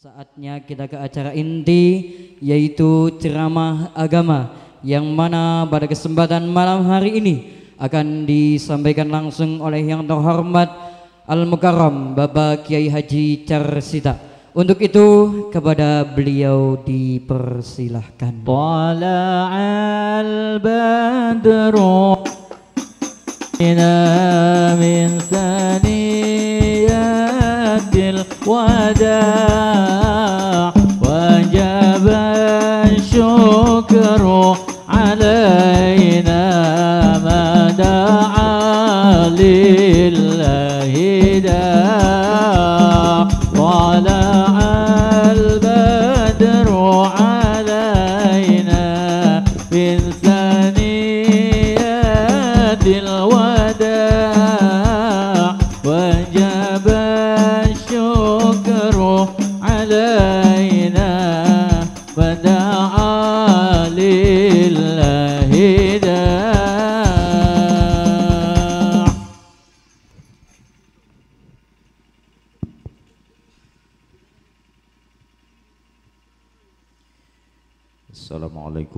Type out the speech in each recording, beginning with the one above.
Saatnya kita ke acara inti yaitu ceramah agama yang mana pada kesempatan malam hari ini akan disampaikan langsung oleh yang terhormat Al Mukarram Bapak Kiai Haji Carsita. Untuk itu kepada beliau dipersilahkan. badru min وداع وجب الشكر علينا ما دعا لله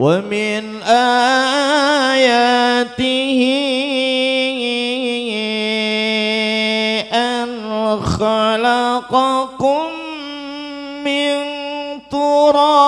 وَمِنْ آيَاتِهِ أَنْ خلقكم من تُرَابٍ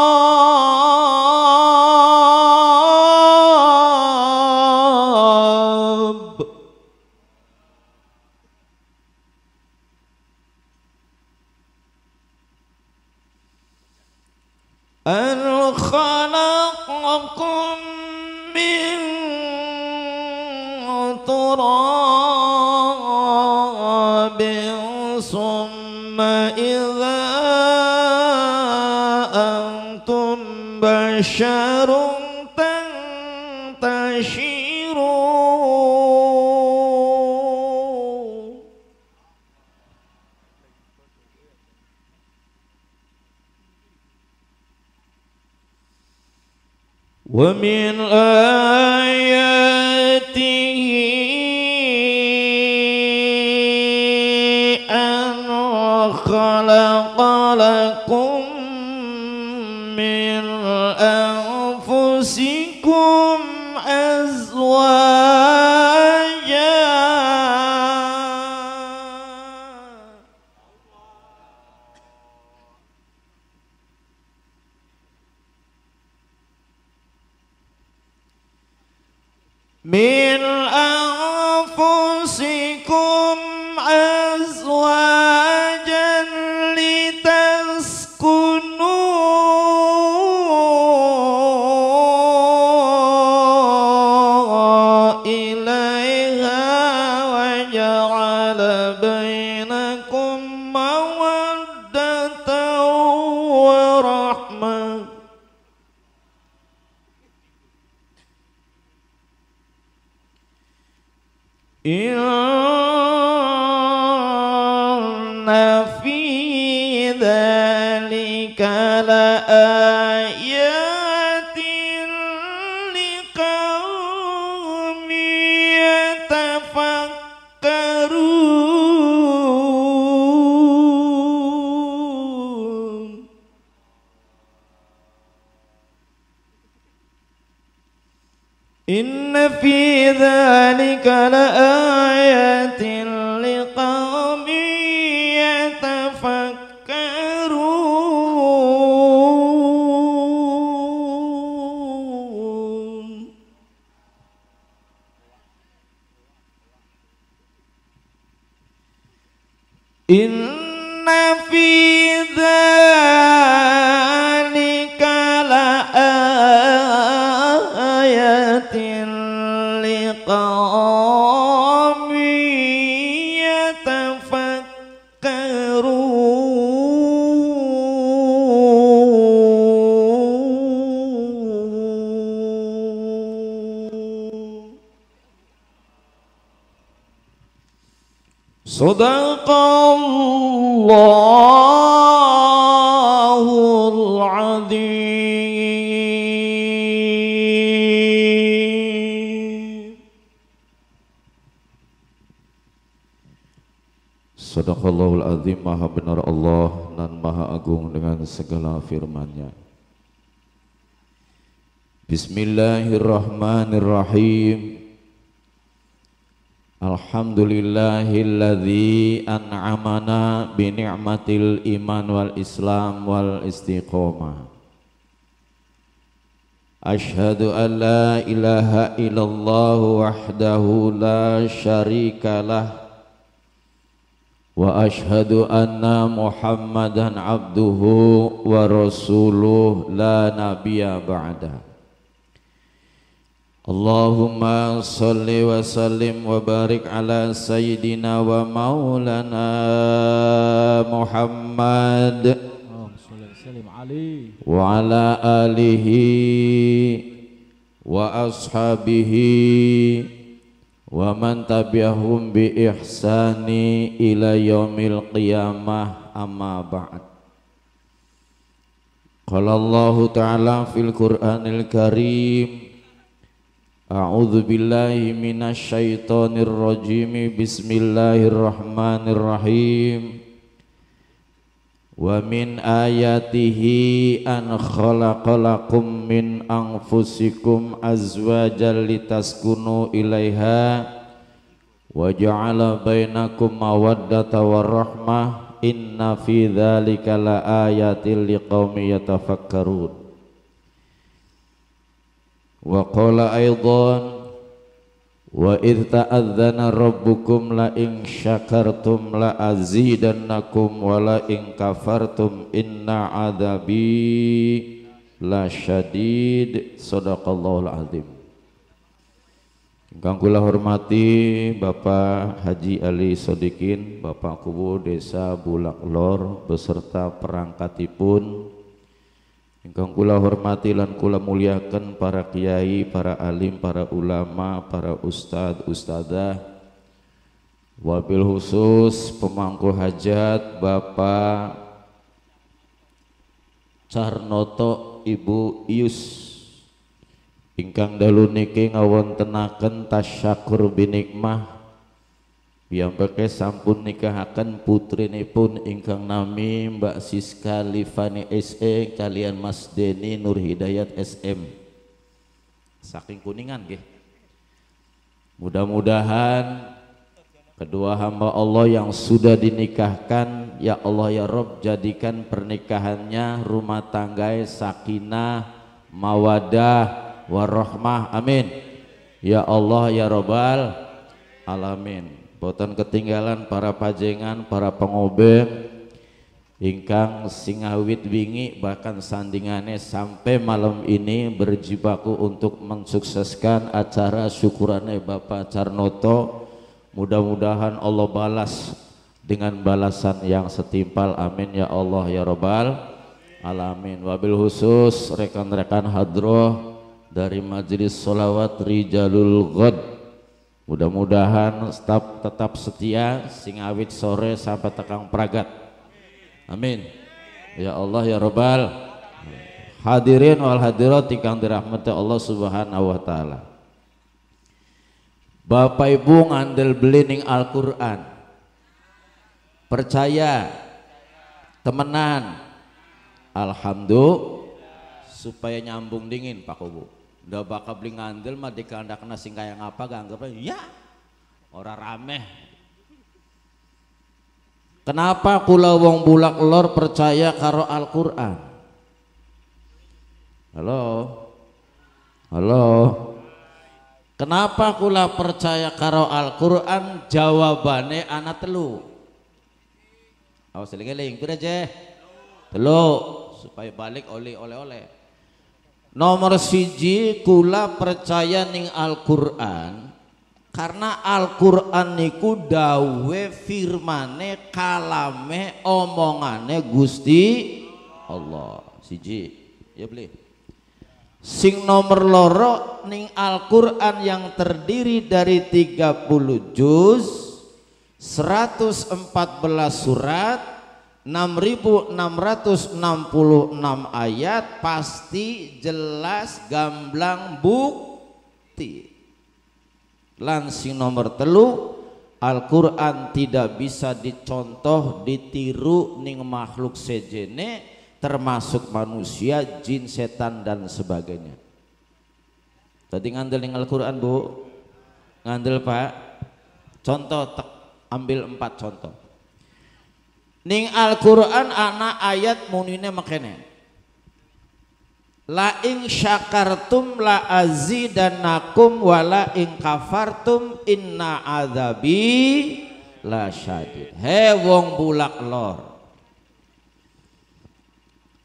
إن في ذلك لآيات segala firman-Nya. Bismillahirrahmanirrahim. Alhamdulillahilladzi an'amana bi ni'matil iman wal islam wal istiqomah. Ashhadu an la ilaha illallah wahdahu la syarika lah وأشهد أن محمدا عبده ورسوله لا نبي بعده اللهم صل وسلم وبارك على سيدنا ومولانا محمد وعلى آله وأصحابه wa man tabi'ahum bi ihsani ila yaumil qiyamah amma ba'd qala Allah ta'ala fil Qur'anil Karim A'udzu billahi minasy syaithanir rajim bismillahirrahmanirrahim wa min ayatihi an khalaqalakum min anfusikum azwajan litaskunu ilaiha wa ja'ala bainakum mawaddata warahmah inna fi dzalika la ayatil liqaumin yatafakkarun wa qala aidan Wa idh ta'adzana rabbukum la in syakartum la azidannakum wa la in kafartum inna adhabi la syadid sadaqallahul azim Ingkang kula hormati Bapak Haji Ali Sodikin, Bapak Kubu Desa Bulaklor beserta perangkatipun Ingkang kula hormati lan kula muliakan para kiai, para alim, para ulama, para ustad, ustadzah, wabil khusus pemangku hajat Bapak Carnoto Ibu Ius ingkang dalu niki ngawontenaken tasyakur binikmah Piyambake sampun nikahaken putrinipun ingkang nami Mbak Siska Livani SE kalian Mas Deni Nur Hidayat SM. Saking Kuningan ke. Mudah-mudahan kedua hamba Allah yang sudah dinikahkan ya Allah ya Rob jadikan pernikahannya rumah tanggai sakinah mawadah warohmah amin ya Allah ya Robbal alamin boten ketinggalan para pajengan para pengobeng ingkang singawit wingi bahkan sandingane sampai malam ini berjibaku untuk mensukseskan acara syukurane Bapak Carnoto mudah-mudahan Allah balas dengan balasan yang setimpal amin ya Allah ya Rabbal alamin wabil khusus rekan-rekan hadroh dari majelis solawat Rijalul Ghad Mudah-mudahan tetap tetap setia sing awit sore sampai tekang pragat. Amin. Ya Allah ya Rabbal hadirin wal hadirat ingkang dirahmati Allah Subhanahu wa taala. Bapak Ibu ngandel beli ning Al-Qur'an. Percaya temenan. Alhamdulillah supaya nyambung dingin Pak Kubu ndak bakal beli ngandel mah dikandakna sing kaya ngapa ganggep ya orang rameh. Kenapa kula wong bulak lor percaya karo Al-Qur'an? Halo. Halo. Kenapa kula percaya karo Al-Qur'an? Jawabane anak telu. Awas lagi lagi Telu supaya balik oleh oleh-oleh. Nomor siji kula percaya ning Al-Qur'an karena Al-Qur'an niku dawe firmane kalame omongane Gusti Allah. Siji. Ya beli. Sing nomor loro ning Al-Qur'an yang terdiri dari 30 juz 114 surat 6666 ayat pasti jelas gamblang bukti langsing nomor telu Al-Quran tidak bisa dicontoh ditiru ning makhluk sejene termasuk manusia jin setan dan sebagainya tadi ngandel ning Al-Quran bu ngandel pak contoh ambil empat contoh Ning Al-Qur'an anak ayat munine makene. La ing syakartum la dan wa la ing kafartum inna adabi la syadid. He wong bulak lor.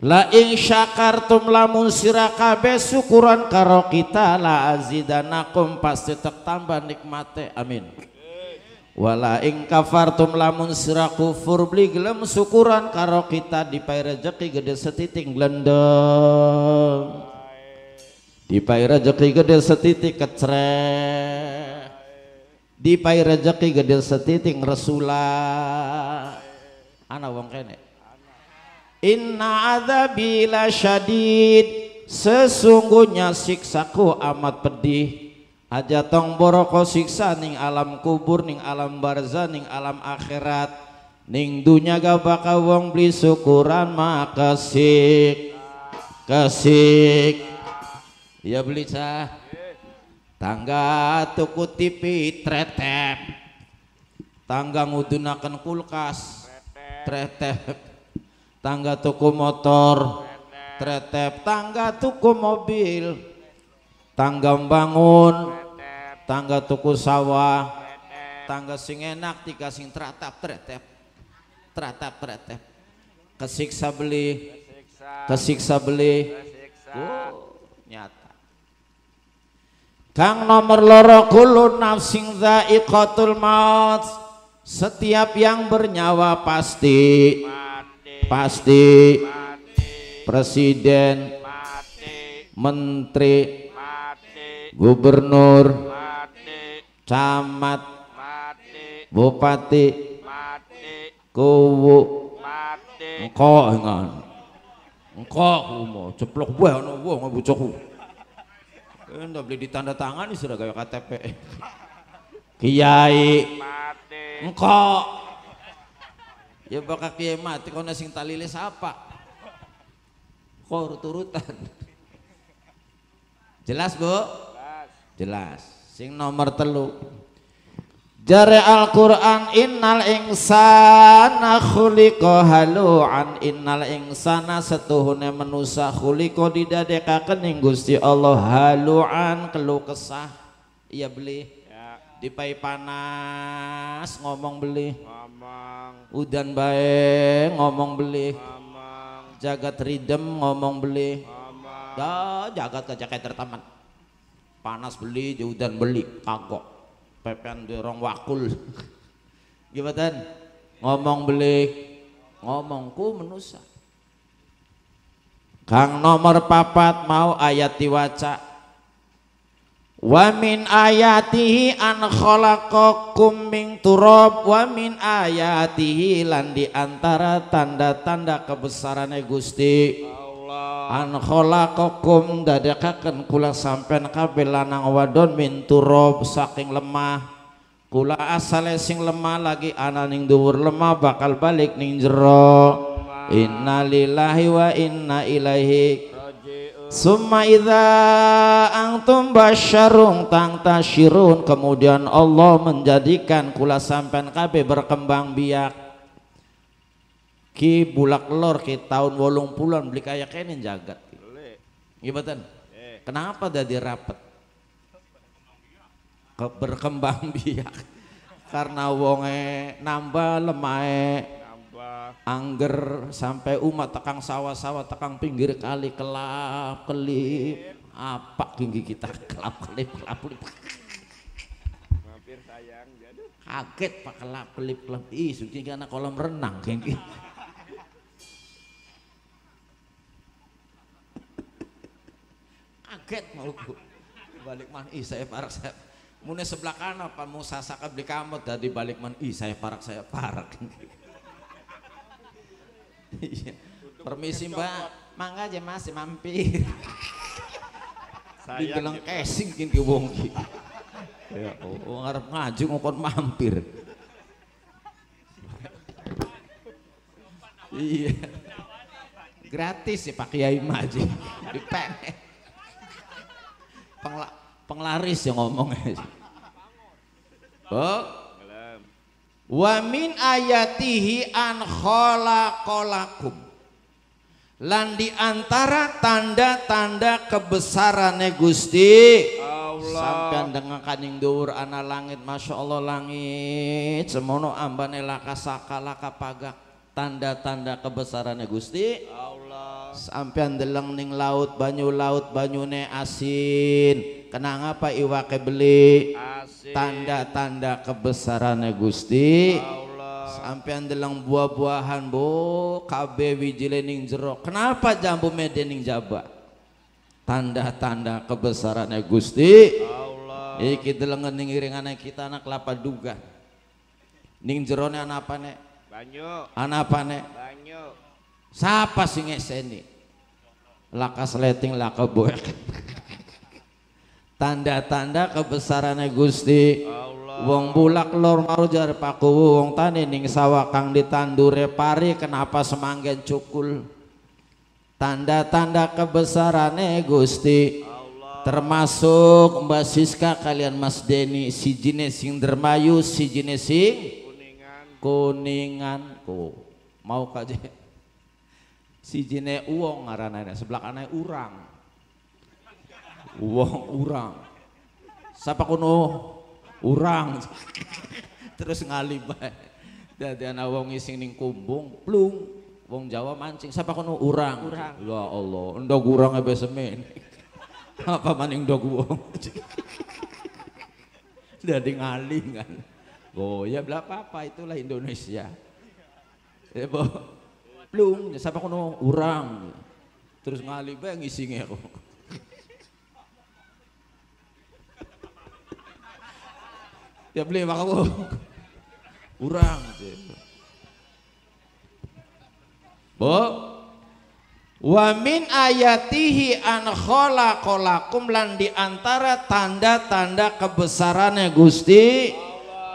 La ing syakartum lamun sirakabe syukuran karo kita la nakum pasti tambah nikmate. Amin wala ing kafartum lamun sira kufur beli gelem syukuran karo kita dipai rejeki gede setitik glendeng dipai rejeki gede setitik kecrek dipai rejeki gede setitik resula ana wong kene inna adzabi syadid, sesungguhnya siksaku amat pedih aja tong boroko siksa ning alam kubur ning alam barza ning alam akhirat ning dunya ga bakal wong beli syukuran makasih kesik kesik ya beli sah tangga tuku tipi tretep tangga ngudunakan kulkas tretep tangga tuku motor tretep tangga tuku mobil tangga bangun tangga tuku sawah tangga sing enak tiga sing teratap teretep teratap teretep kesiksa beli kesiksa beli nyata Kang nomor loro kulun nafsing ikotul maut setiap yang bernyawa pasti pasti presiden menteri Gubernur mati. Camat mati. Bupati mati. engkau engkau engkau mau Engko kumo jeplok wae ana wong bojoku. Kowe beli ditanda tangan sudah kayak KTP. Kiai engkau, Ya bakal kiai mati kau nasi talile siapa, kau turutan Jelas, Bu? jelas sing nomor telu jari Al-Quran innal insana khuliko haluan innal insana setuhune menusa khuliko didadekakan yang gusti Allah haluan keluh kesah iya beli ya. dipai panas ngomong beli ngomong udan baik ngomong beli ngomong jagat ridem ngomong beli ngomong. Da, jagat ke jaket terteman panas beli hujan beli kagok pepen dorong wakul gimana ngomong beli ngomongku menusa Kang nomor papat mau ayat diwaca Wa min ayatihi an kholakokum min turob wa ayatihi lan diantara tanda-tanda kebesaran Gusti an khalaqakum dadakaken kula sampean kabel lanang wadon min rob saking lemah kula asale sing lemah lagi ana ning dhuwur lemah bakal balik ning jero lillahi wa inna ilaihi Summa idza antum basyarun tang tashirun kemudian Allah menjadikan kula sampean kabeh berkembang biak Ki bulak lor ki tahun wolong puluhan beli kayak kene jagat. Gimana? Kenapa jadi rapet? Ke berkembang biak. Karena wonge nambah lemai angger sampai umat tekang sawah-sawah tekang pinggir kali kelap kelip apa tinggi kita kelap kelip kelap kelip mampir sayang kaget pak kelap kelip kelap ih suci anak kolam renang kengki kaget bu balik man i saya parak saya mune sebelah kanan apa mau sasaka beli kamot dari balik man i saya parak saya parak iya. permisi mbak mangga aja masih mampir saya bilang casing kini ke wongki ya oh ngarep ngaji ngokon mampir iya gratis ya Pak Kiai Maji di Pengla penglaris yang ngomong. Oh. Wa min ayatihi an kholakolakum Lan diantara tanda-tanda kebesaran Gusti Allah. dengan kaning dur ana langit, Masya Allah langit. Semono ambane laka saka laka pagak tanda-tanda kebesaran Gusti Allah sampean deleng ning laut banyu laut ne asin kenang apa iwake beli tanda-tanda kebesaran Gusti Allah sampean deleng buah-buahan bu KB wijilening ning kenapa jambu medening jaba tanda-tanda kebesaran Gusti Allah iki deleng ning iringane kita anak kelapa duga ning jerone anak apa nek Banyu. Anak apa nek? Banyu. Siapa sih ngeseni? Laka seleting laka buek. Tanda-tanda kebesarannya Gusti. Wong bulak lor marujar paku wong tani ning sawah kang ditandure pari kenapa semanggen cukul. Tanda-tanda kebesarannya Gusti. termasuk Mbak Siska kalian Mas Denny, si jenis sing dermayu si jenis sing kuninganku mau kaje si jine uang ngaranana sebelah aneh urang uang urang siapa kono urang terus ngalih bae dadi ana wong ising ning kumbung plung wong Jawa mancing siapa kono urang urang ya Allah ndok ebe semen, apa maning ndok wong dadi ngali kan Oh, ya belah apa itulah Indonesia. Ebo, ya, belum, ya, siapa sabi no, urang. Terus ngalih bang isinya aku. ya beli aku. urang. Ya. Bo, Wa min ayatihi an khalaqalakum lan diantara antara tanda-tanda kebesarannya Gusti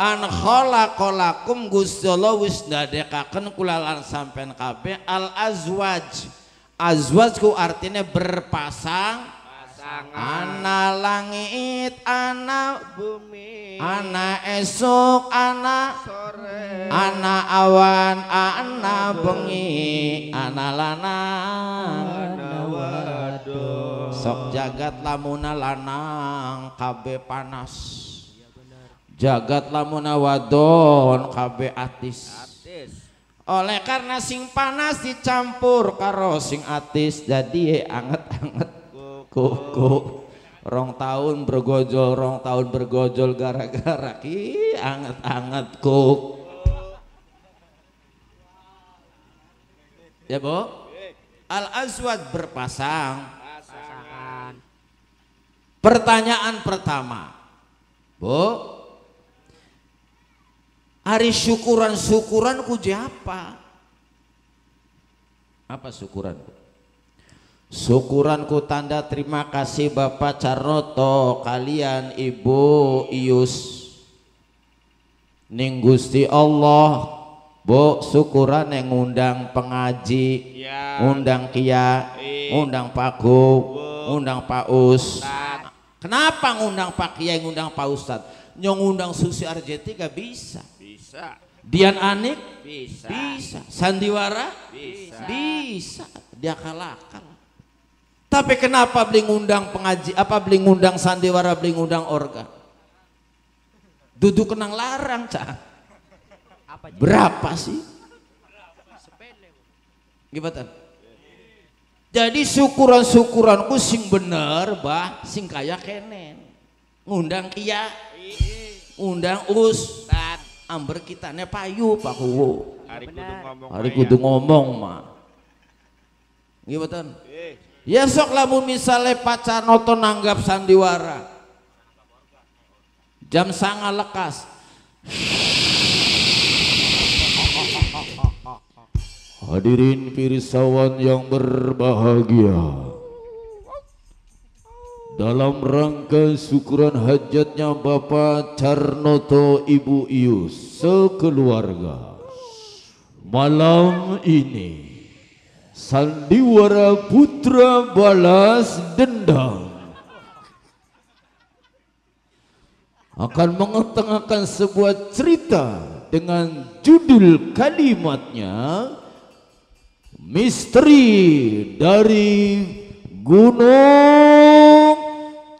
an khalaqalakum Gusti Allah wis ndadekaken kula lan sampean kabeh al azwaj. Azwaj ku artinya berpasang Ana langit, ana bumi. Ana esok, ana sore. Ana awan, ana bengi, ana lanang. Ana wadon. Sok jagat lamuna lanang kabe panas jagat lamuna wadon kabe atis. oleh karena sing panas dicampur karo sing atis jadi anget-anget eh, kuku rong tahun bergojol rong tahun bergojol gara-gara ki anget-anget kuk ya bu al azwat berpasang pertanyaan pertama bu Ari syukuran-syukuran ku japa. Apa syukuran? Syukuran ku tanda terima kasih Bapak Carnoto kalian Ibu Ius Ning Gusti Allah Bu syukuran yang undang pengaji ya. undang kia iya. undang Pak Gu undang Pak Us Kenapa ngundang Pak Kia ngundang Pak Ustad nyong undang Susi Arjeti gak bisa bisa. Dian Anik? Bisa. Bisa. Sandiwara? Bisa. Bisa. Dia kalahkan. Tapi kenapa beli ngundang pengaji, apa beli ngundang sandiwara, beli ngundang orga? Duduk kenang larang, cah. Berapa sih? Gimana? Jadi syukuran-syukuran sing bener, bah, sing kaya kenen. undang kia, iya. undang us, nah, amber kita ne payu Pak kuwo Hari kudu ngomong. Hari kudu ngomong mah. gimana? Ya eh. sok lamun misale noto nanggap sandiwara. Jam sangat lekas. Hadirin pirsawan yang berbahagia dalam rangka syukuran hajatnya Bapak Carnoto Ibu Ius sekeluarga malam ini sandiwara putra balas dendam akan mengetengahkan sebuah cerita dengan judul kalimatnya Misteri dari Gunung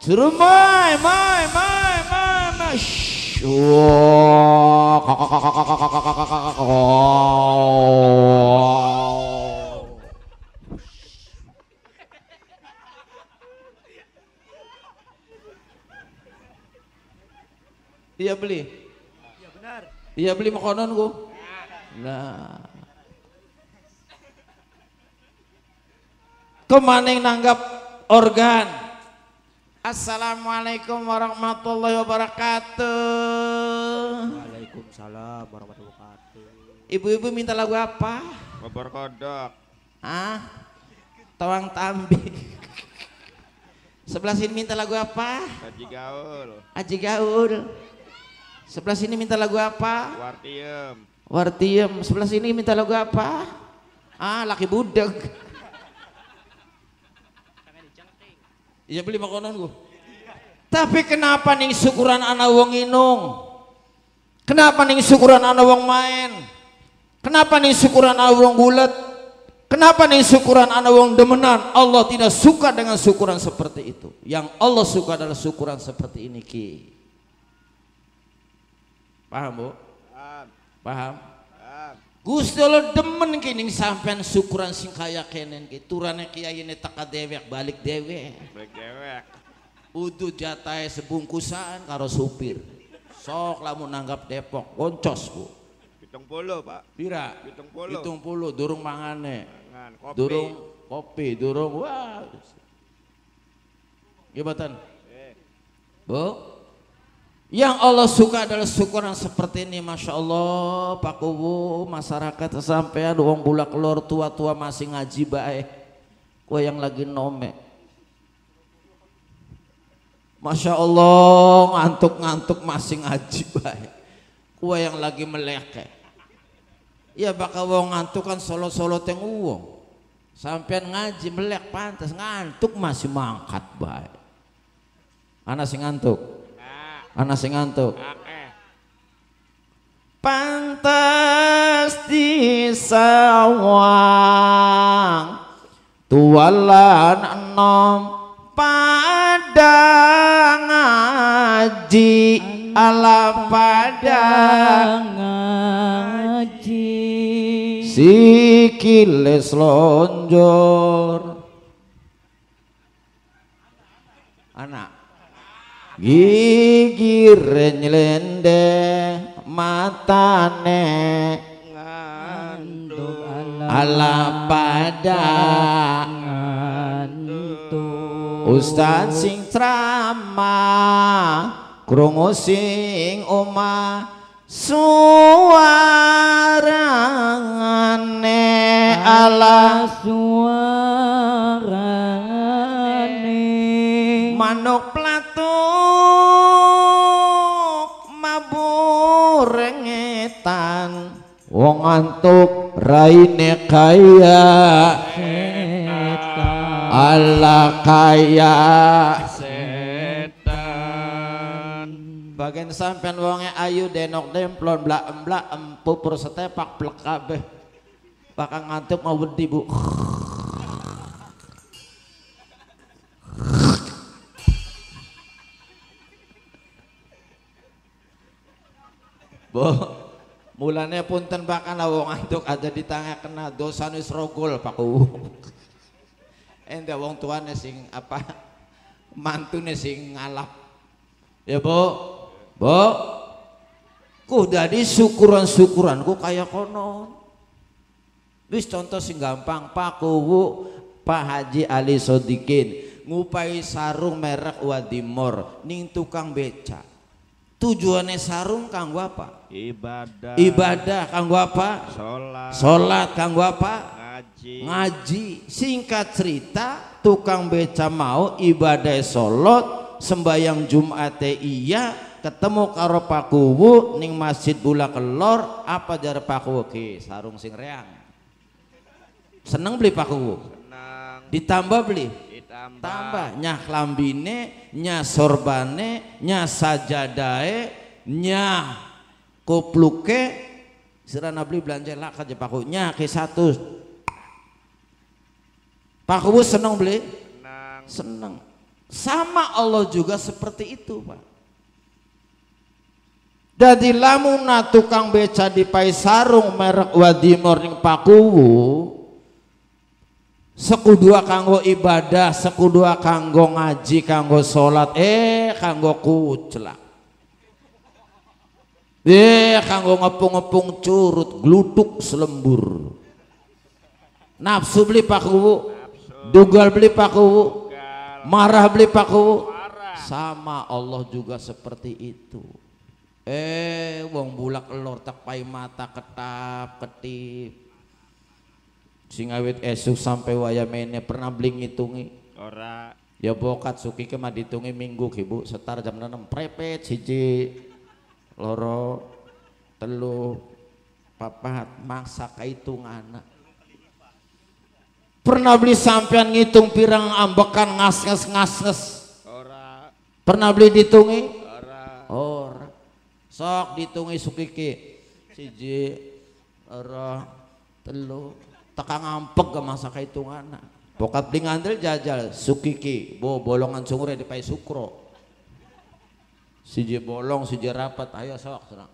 Suruh mai, mai, mai, mai, Iya beli. Iya benar. Iya beli makanan gua. Nah. yang nanggap organ. Assalamualaikum warahmatullahi wabarakatuh. Waalaikumsalam warahmatullahi wabarakatuh. Ibu-ibu minta lagu apa? Bobor kodok. Ah, Tawang Tambi. Sebelah sini minta lagu apa? Aji Gaul. Aji Gaul. Sebelah sini minta lagu apa? Wartiem. Wartiem. Sebelah sini minta lagu apa? Ah, laki budak. Iya beli makanan gua. Tapi kenapa nih syukuran anak wong inung? Kenapa nih syukuran anak wong main? Kenapa nih syukuran anak wong bulat? Kenapa nih syukuran anak wong demenan? Allah tidak suka dengan syukuran seperti itu. Yang Allah suka adalah syukuran seperti ini ki. Paham bu? Paham. Paham? Gusti Allah demen kini sampean syukuran sing kaya kenen ki turane kiai ne teka dewek balik dewek. Balik dewek. Udu jatai sebungkusan karo supir. Sok lamun nanggap Depok koncos Bu. puluh Pak. Pira? Hitung puluh, durung mangane. Mangan, kopi. Durung kopi, durung wah. Gimana? Eh. Bu? Yang Allah suka adalah syukur yang seperti ini Masya Allah Pak Kubu masyarakat sampean uang bulak lor tua-tua masih ngaji baik Kue yang lagi nome Masya Allah ngantuk-ngantuk masih ngaji baik Kue yang lagi meleke Ya bakal wong ngantuk kan solo-solo teng uang Sampean ngaji melek pantas ngantuk masih mangkat baik Anak sing ngantuk Anak sing ngantuk. Pantas di sawang tualan enom pada ngaji ala pada ngaji sikil selonjor anak gigir nyelende matane ngantuk ala pada ngantuk ustaz sing ceramah krungu sing oma suarane ala suara mantuk raine kaya Allah kaya setan bagian sampean wonge ayu denok demplon blak emblak empu setepak plek kabeh bakal ngantuk berhenti bu Bu, pun punten bakal kan wong antuk ada di tangan kena dosa nus rogol pak uh. ente wong tuane sing apa mantune sing ngalap. Ya bu, bu, ku jadi syukuran syukuran ku kayak konon. Wis contoh sing gampang Pak Pak Haji Ali Sodikin ngupai sarung merek Wadimor ning tukang becak tujuannya sarung kanggo apa ibadah ibadah kanggo apa Sholat sholat kanggo apa ngaji ngaji singkat cerita tukang beca mau ibadah sholat sembayang Jumat iya ketemu karo pakuwu ning masjid bula kelor apa jar pakuwu ki sarung sing reang seneng beli pakuwu ditambah beli tambah, tambah. nyah lambine nyah sorbane nyah sajadae nyah kopluke sirana beli belanja lah aja paku nyah ke satu paku seneng beli seneng. seneng sama Allah juga seperti itu pak jadi lamun tukang beca di paisarung merek wadimor yang pakuwu sekudua kanggo ibadah sekudua kanggo ngaji kanggo sholat, eh kanggo kucelak, eh kanggo ngepung-ngepung curut glutuk selembur nafsu beli pakuwu dugal beli pakuwu marah beli pakuwu sama Allah juga seperti itu eh wong bulak elor tak mata ketap ketip sing awit esuk sampai waya mene pernah beli ngitungi ora ya bokat suki ke mah ditungi minggu kibuk setar jam 6 prepet siji loro telu papat maksa kaitung anak pernah beli sampean ngitung pirang ambekan ngas ngas ngas ngas ora pernah beli ditungi ora ora sok ditungi ke siji ora telu teka ngampeg ke masa kaitungan bokap di ngandel jajal sukiki bo bolongan sungure di pai sukro siji bolong siji rapat ayo sok serang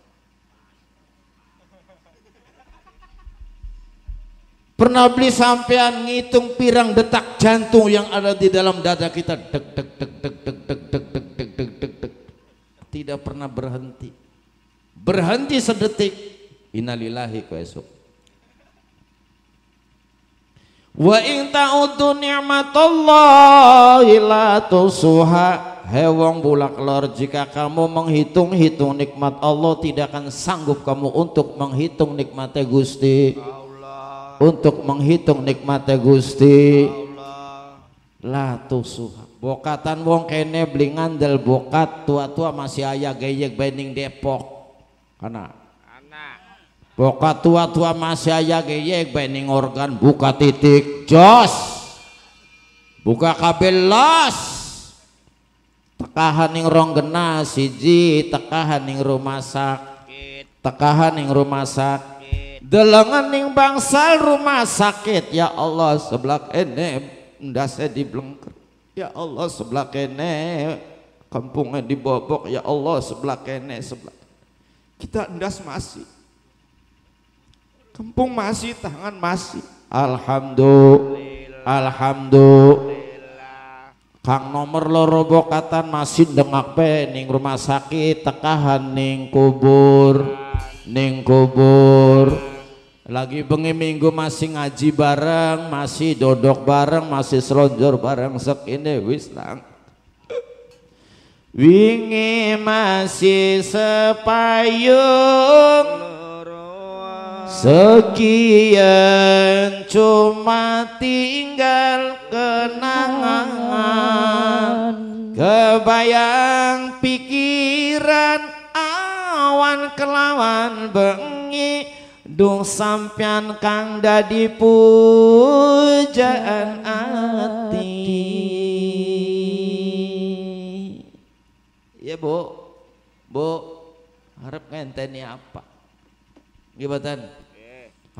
Pernah beli sampean ngitung pirang detak jantung yang ada di dalam dada kita deg deg deg deg deg deg deg deg deg deg deg deg tidak pernah berhenti berhenti sedetik inalilahi ku esok wa in ta'udhu ni'matallahi la tusuha hewong wong bulak lor jika kamu menghitung-hitung nikmat Allah tidak akan sanggup kamu untuk menghitung nikmatnya Gusti Allah. untuk menghitung nikmatnya Gusti Allah. la tusuha bokatan wong kene beli ngandel bokat tua-tua masih ayah geyek bening depok karena Boka tua-tua masih aja geyek bening organ buka titik jos buka kabel los tekahan yang rong genas siji tekahan yang rumah sakit tekahan yang rumah sakit delengan yang bangsal rumah sakit ya Allah sebelah ini ndase saya blengker ya Allah sebelah kene kampungnya dibobok ya Allah sebelah kene sebelah kita ndas masih Kempung masih, tangan masih. Alhamdulillah. Alhamdulillah. Kang nomor loro bokatan masih dengak pening rumah sakit tekahan ning kubur ning kubur lagi bengi minggu masih ngaji bareng masih dodok bareng masih selonjor bareng ini wis lang wingi masih sepayung Sekian cuma tinggal kenangan Kebayang pikiran awan kelawan bengi Dung sampian kang dadi pujaan hati Ya bu, bu harap ngenteni apa? Gibatan.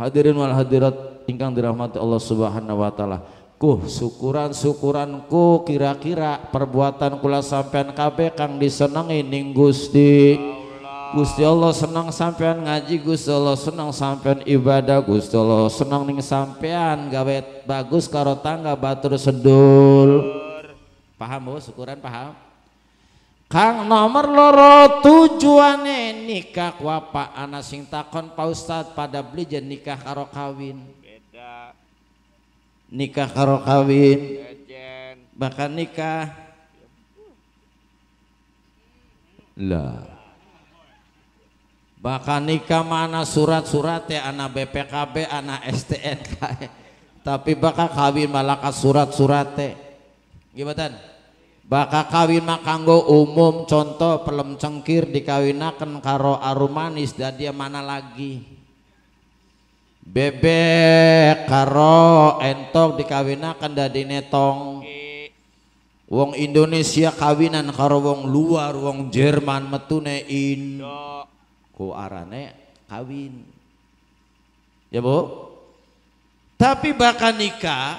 Hadirin wal hadirat ingkang dirahmati Allah Subhanahu wa taala. Kuh syukuran syukuranku kira-kira perbuatan kula sampean kabeh kang disenengi ning Gusti. Gusti Allah senang sampean ngaji, Gusti Allah senang sampean ibadah, Gusti Allah senang ning sampean gawe bagus karo tangga batur sedul. Paham, Bu? Syukuran paham? Kang nomor loro tujuane nikah apa ana sing takon Pak Ustad pada beli jen nikah karo kawin. Beda. Nikah karo kawin. Beden. Bahkan nikah. Lah. Bahkan nikah mana surat-surat ya anak BPKB, anak STNK. E. Tapi bakal kawin malah surat-surat ya. Gimana? Bakal kawin makanggo umum contoh pelem cengkir dikawinakan karo arum manis dia mana lagi. Bebek karo entok dikawinaken di netong. Wong Indonesia kawinan karo wong luar, wong Jerman metune Indo. Ku arane kawin. Ya, Bu? Tapi bakal nikah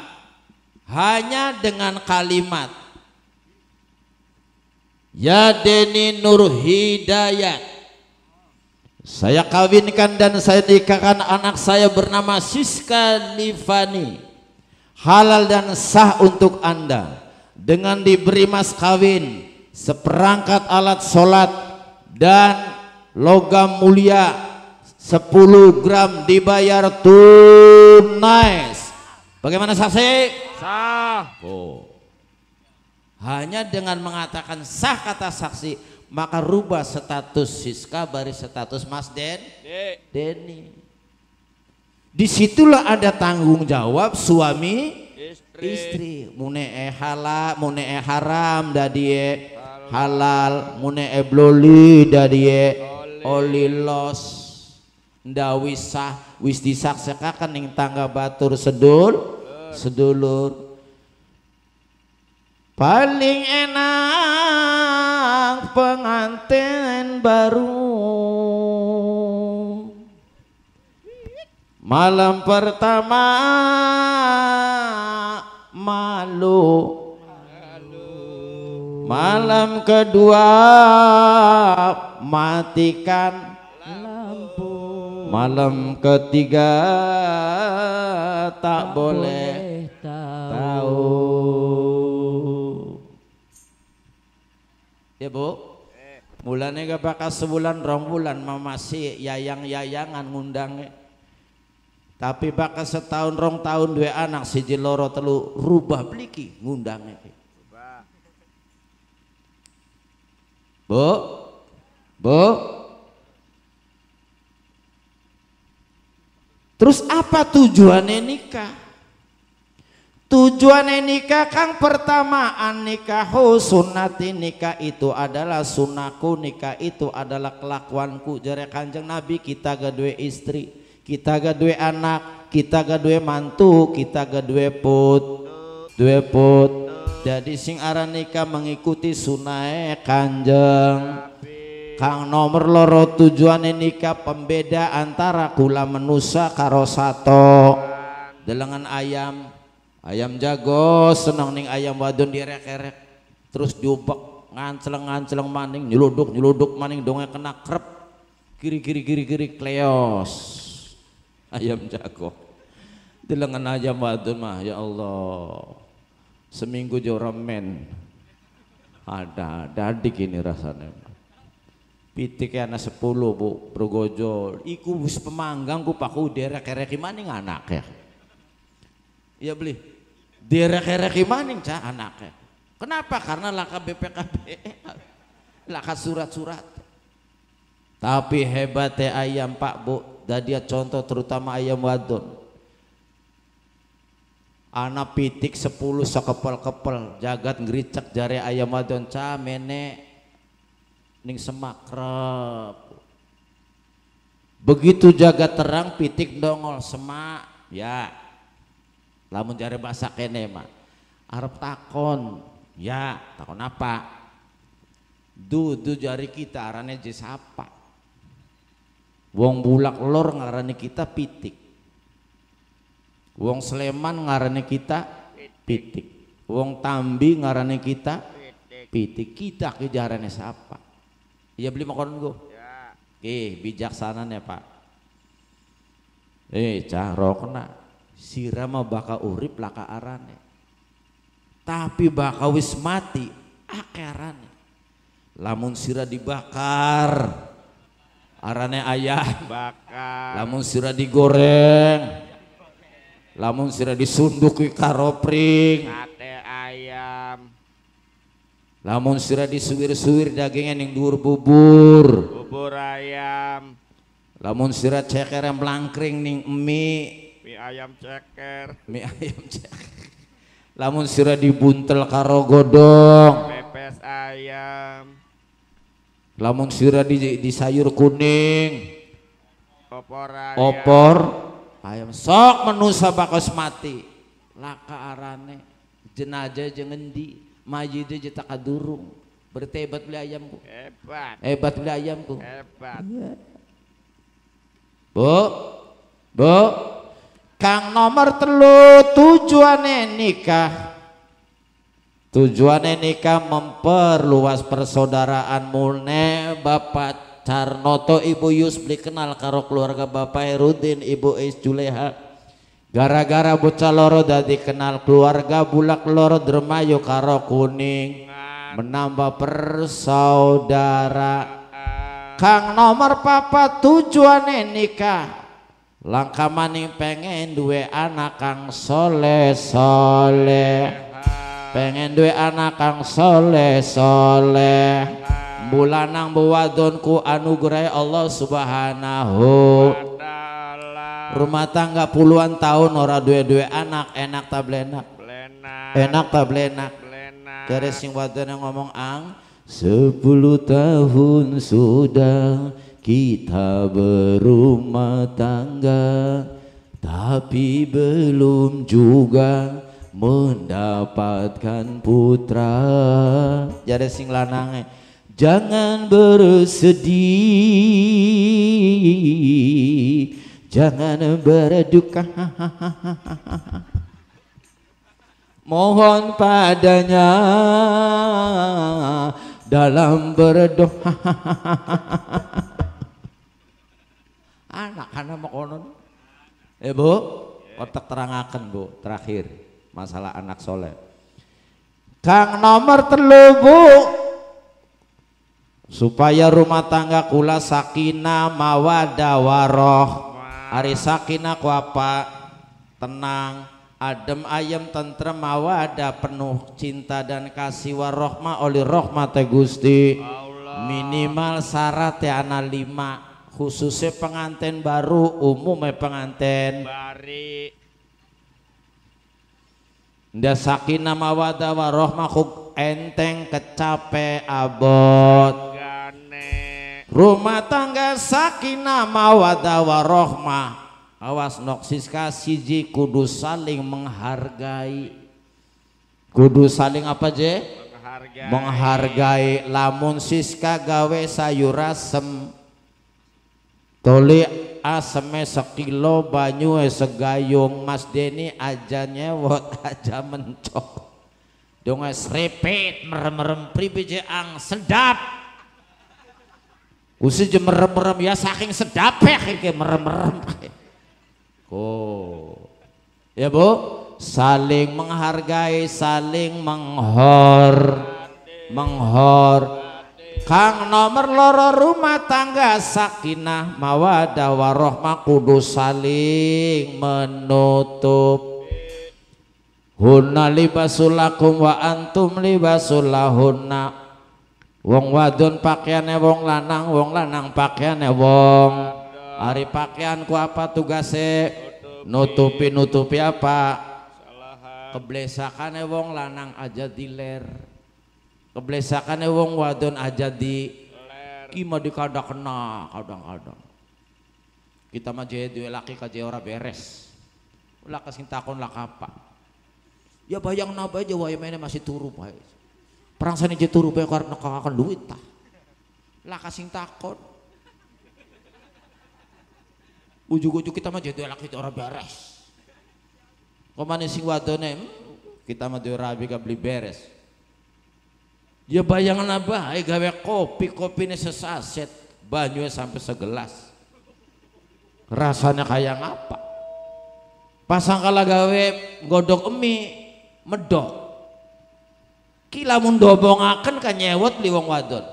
hanya dengan kalimat Ya Deni Nur Hidayat Saya kawinkan dan saya nikahkan anak saya bernama Siska Nifani. Halal dan sah untuk anda Dengan diberi mas kawin Seperangkat alat sholat Dan logam mulia 10 gram dibayar tunai Bagaimana saksi? Sah. Oh. Hanya dengan mengatakan sah kata saksi, maka rubah status Siska baris status Mas Den. Deni. Disitulah ada tanggung jawab suami istri. istri. Mune e halal, mune e haram dadie halal, mune e bloli dadie olilos. los wisah wis disaksikan ning tangga batur sedul sedulur paling enak pengantin baru malam pertama malu malam kedua matikan lampu malam ketiga tak, boleh, tahu. ya bu mulanya gak bakal sebulan rong bulan masih yayang-yayangan ngundangnya tapi bakal setahun rong tahun dua anak si loro telu rubah beliki ngundangnya bu bu terus apa tujuannya nikah Tujuan nikah kang pertama an sunat sunnati nikah itu adalah sunaku nikah itu adalah kelakuanku jare kanjeng Nabi kita gadwe istri kita gadwe anak kita gadwe mantu kita gadwe put dua put jadi sing aran nikah mengikuti sunai kanjeng Kang nomor loro tujuan nikah pembeda antara kula menusa karo sato delengan ayam ayam jago senang nih ayam wadon direk rek terus jubek nganceleng-nganceleng maning nyeluduk nyeluduk maning dongnya kena krep kiri kiri kiri kiri kleos ayam jago di lengan ayam wadon mah ya Allah seminggu jauh ada ada dadik ini rasanya pitik ya, anak sepuluh bu progojol, iku pemanggang ku paku derek-erek maning anak ya ya beli direk-reki maning cah anaknya kenapa karena laka BPKB laka surat-surat tapi hebatnya ayam pak bu dan dia contoh terutama ayam wadon anak pitik sepuluh sekepel-kepel jagat ngericek jari ayam wadon cah mene ning semakrep begitu jagat terang pitik dongol semak ya lamun jari bahasa kene mah arep takon ya takon apa Du, du jari kita arane je sapa wong bulak lor ngarane kita pitik wong sleman ngarane kita pitik wong tambi ngarane kita pitik kita ke jarane sapa ya beli makan go ya. Oke, bijaksana nih pak eh cah rokna sirama baka urip laka arane tapi baka wis mati akerane lamun sira dibakar arane ayah bakar lamun sira digoreng lamun sira disunduki karopring Ate ayam lamun sira disuwir-suwir dagingnya yang dur bubur bubur ayam lamun sira cekerem melangkring ning emi mie ayam ceker mie ayam ceker lamun sira dibuntel karo godong pepes ayam lamun sira di, di sayur kuning opor ayam opor ayam sok menu sabakos mati laka arane jenaja jengendi majid je durung berarti hebat beli ayamku hebat hebat beli ayamku hebat Bu, Bu, Kang nomor telu tujuannya nikah. Tujuannya nikah memperluas persaudaraan mulne Bapak Carnoto Ibu Yus kenal karo keluarga Bapak Herudin Ibu Is Juleha. Gara-gara bocah loro dadi kenal keluarga bulak loro dermayu karo kuning menambah persaudara. Kang nomor papa tujuannya nikah langkah maning pengen duwe anak kang soleh soleh pengen duwe anak kang soleh soleh Bulan buat buwadonku anugerah Allah subhanahu rumah tangga puluhan tahun ora duwe-duwe anak enak tablenak enak tablenak keres sing wadon yang ngomong ang sepuluh tahun sudah kita berumah tangga tapi belum juga mendapatkan putra. Jadi sing lanang e. jangan bersedih. Jangan berduka. Mohon padanya dalam berdoa. anak karena makonon. Eh bu, kotak terangakan bu, terakhir masalah anak soleh. Kang nomor telu bu, supaya rumah tangga kula sakinah mawadah waroh. hari sakina ku apa? Tenang, adem ayem tentrem mawadah penuh cinta dan kasih warohma oleh rohmate Gusti. Minimal syarat ya anak lima khususnya pengantin baru umumnya pengantin bari nda sakinah mawadah warohmah enteng kecape abot rumah tangga sakinah mawadah warohmah awas noksiska siji kudu saling menghargai kudu saling apa je menghargai, menghargai. lamun siska gawe sayur asem toli aseme sekilo banyu e segayung mas Deni aja nyewot aja mencok dongai e serepet merem-merem pribiji e ang sedap usi je merem-merem ya saking sedap ya kayak merem-merem oh ya bu saling menghargai saling menghor menghor Kang nomor loro rumah tangga sakinah mawadah warohmah kudu saling menutup Hunna libasulakum wa antum libasulahunna Wong wadon pakaiannya wong lanang, wong lanang pakaiannya wong Hari pakaianku apa tugasnya? Nutupi nutupi apa? Keblesakannya wong lanang aja diler keblesakannya wong wadon aja di kima di kada kena kadang-kadang kita mah jadi dua laki kaje ora beres ulah kasih takon lah apa ya bayang napa aja wae mainnya masih turu bae perang sana aja turu bae karena akan duit tah lah kasih takon ujuk-ujuk kita mah jadi laki orang beres mana sing wadonem hmm? kita mah dua rabi gak beli beres Ya bayangan abah ayo gawe kopi kopi ini sesaset banyunya sampai segelas rasanya kayak apa pasang kalah gawe godok emi medok kila mundobong akan kan nyewot liwong wadon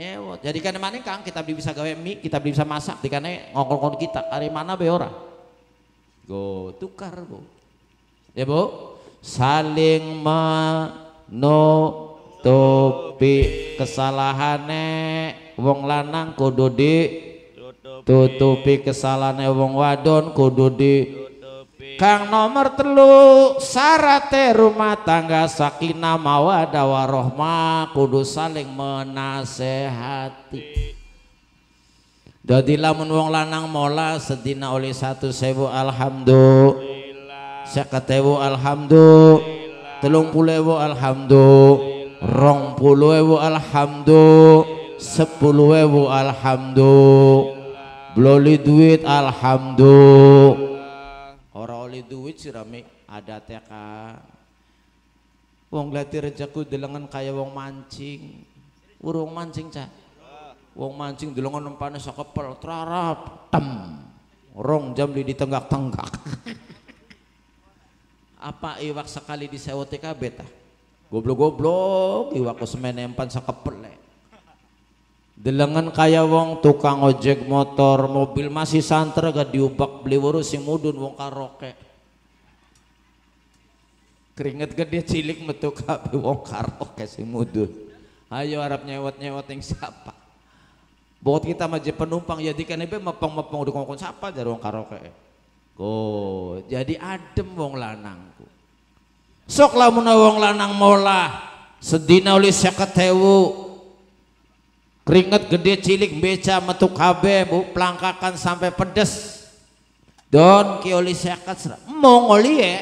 nyewot jadi kan mana kang kita bisa gawe mie kita bisa masak di karena ngongkol kita hari mana be ora go tukar bu ya bu saling menolong tutupi kesalahane wong lanang kudu di tutupi kesalahane wong wadon kudu di Kang nomor telu Sarate rumah tangga sakinah mawadah warohmah kudu saling menasehati. Jadi lamun wong lanang mola sedina oleh satu sewu alhamdulillah. Seketewu alhamdulillah. Telung pulewu alhamdulillah rong puluh ewu alhamdulillah sepuluh ewu alhamdulillah Beloli duit alhamdulillah orang oli duit rame ada TK wong glati rejaku dilengan kaya wong mancing urung mancing cah wong mancing dilengan nempane sakepel terarap tem rong jam di tenggak-tenggak apa iwak sekali di sewa TK betah goblok-goblok iwa ko semenempan sa kapelek delengan kaya wong tukang ojek motor mobil masih santer gak diubak beli si mudun wong karoke keringet gede cilik metu kabe wong karoke si mudun ayo harap nyewat-nyewat yang siapa buat kita maju penumpang ya kan be mepeng-mepeng udah ngomong siapa dari wong karoke go jadi adem wong lanangku sok lamun wong lanang mola sedina oleh seket hewu keringet gede cilik beca metu kabe bu pelangkakan sampai pedes don oleh seket mong oli ya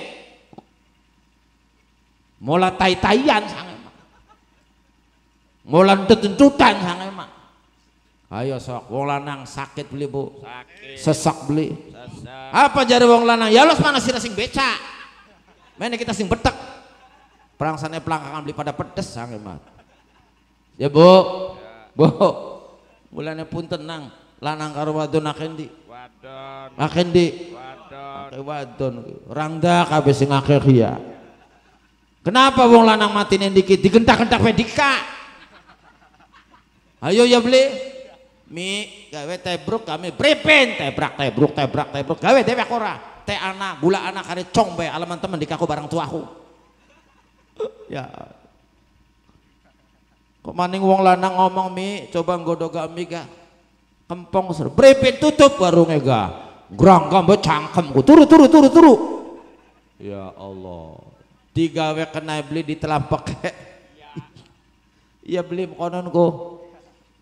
mula tai taian sang emak mola tentutan sang emak ayo sok wong lanang sakit beli bu sakit. sesak beli sesak. apa jari wong lanang ya lo mana sih sing beca Mana kita sing betek. perang pelang akan beli pada pedes sangat ah, mat. Ya bu, bu, bulannya pun tenang. Lanang karo wadon akendi. Wadon. Akendi. Wadon. wadon. Rangga kabeh sing akhir ya. Kenapa wong lanang mati dikit digentak-gentak pedika? Ayo ya beli mi gawe tebruk kami prepen tebrak tebruk tebrak tebruk gawe dewek ora teh anak gula anak hari cong be alaman teman dikaku barang tuaku ya kok maning wong lanang ngomong mi coba gak mi ga kempong ser beripin tutup warungnya ga geranggang be cangkem ku turu turu turu turu ya Allah tiga we kena beli di telapak ya beli konon ku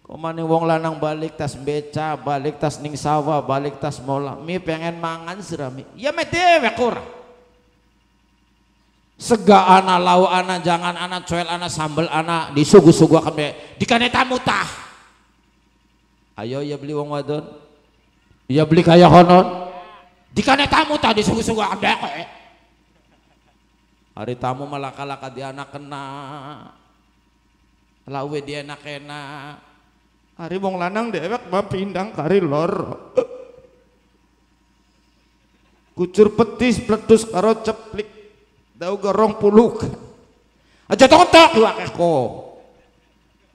Kemana wong lanang balik tas beca, balik tas ning sawah, balik tas mola. Mi pengen mangan serami. Ya mete, dewek Sega ana lau ana jangan ana cuel ana sambel ana disugu-sugu kami dikane tamu tah. Ayo ya beli wong wadon. Ya beli kaya konon. Dikane tamu tah disugu-sugu kami. Hari tamu malaka-laka anak kena. Lawe dia enak-enak. Hari wong lanang dhewek pindang kari lor, Kucur petis pletus karo ceplik. Dau gorong puluk. Aja tontak iwak eko.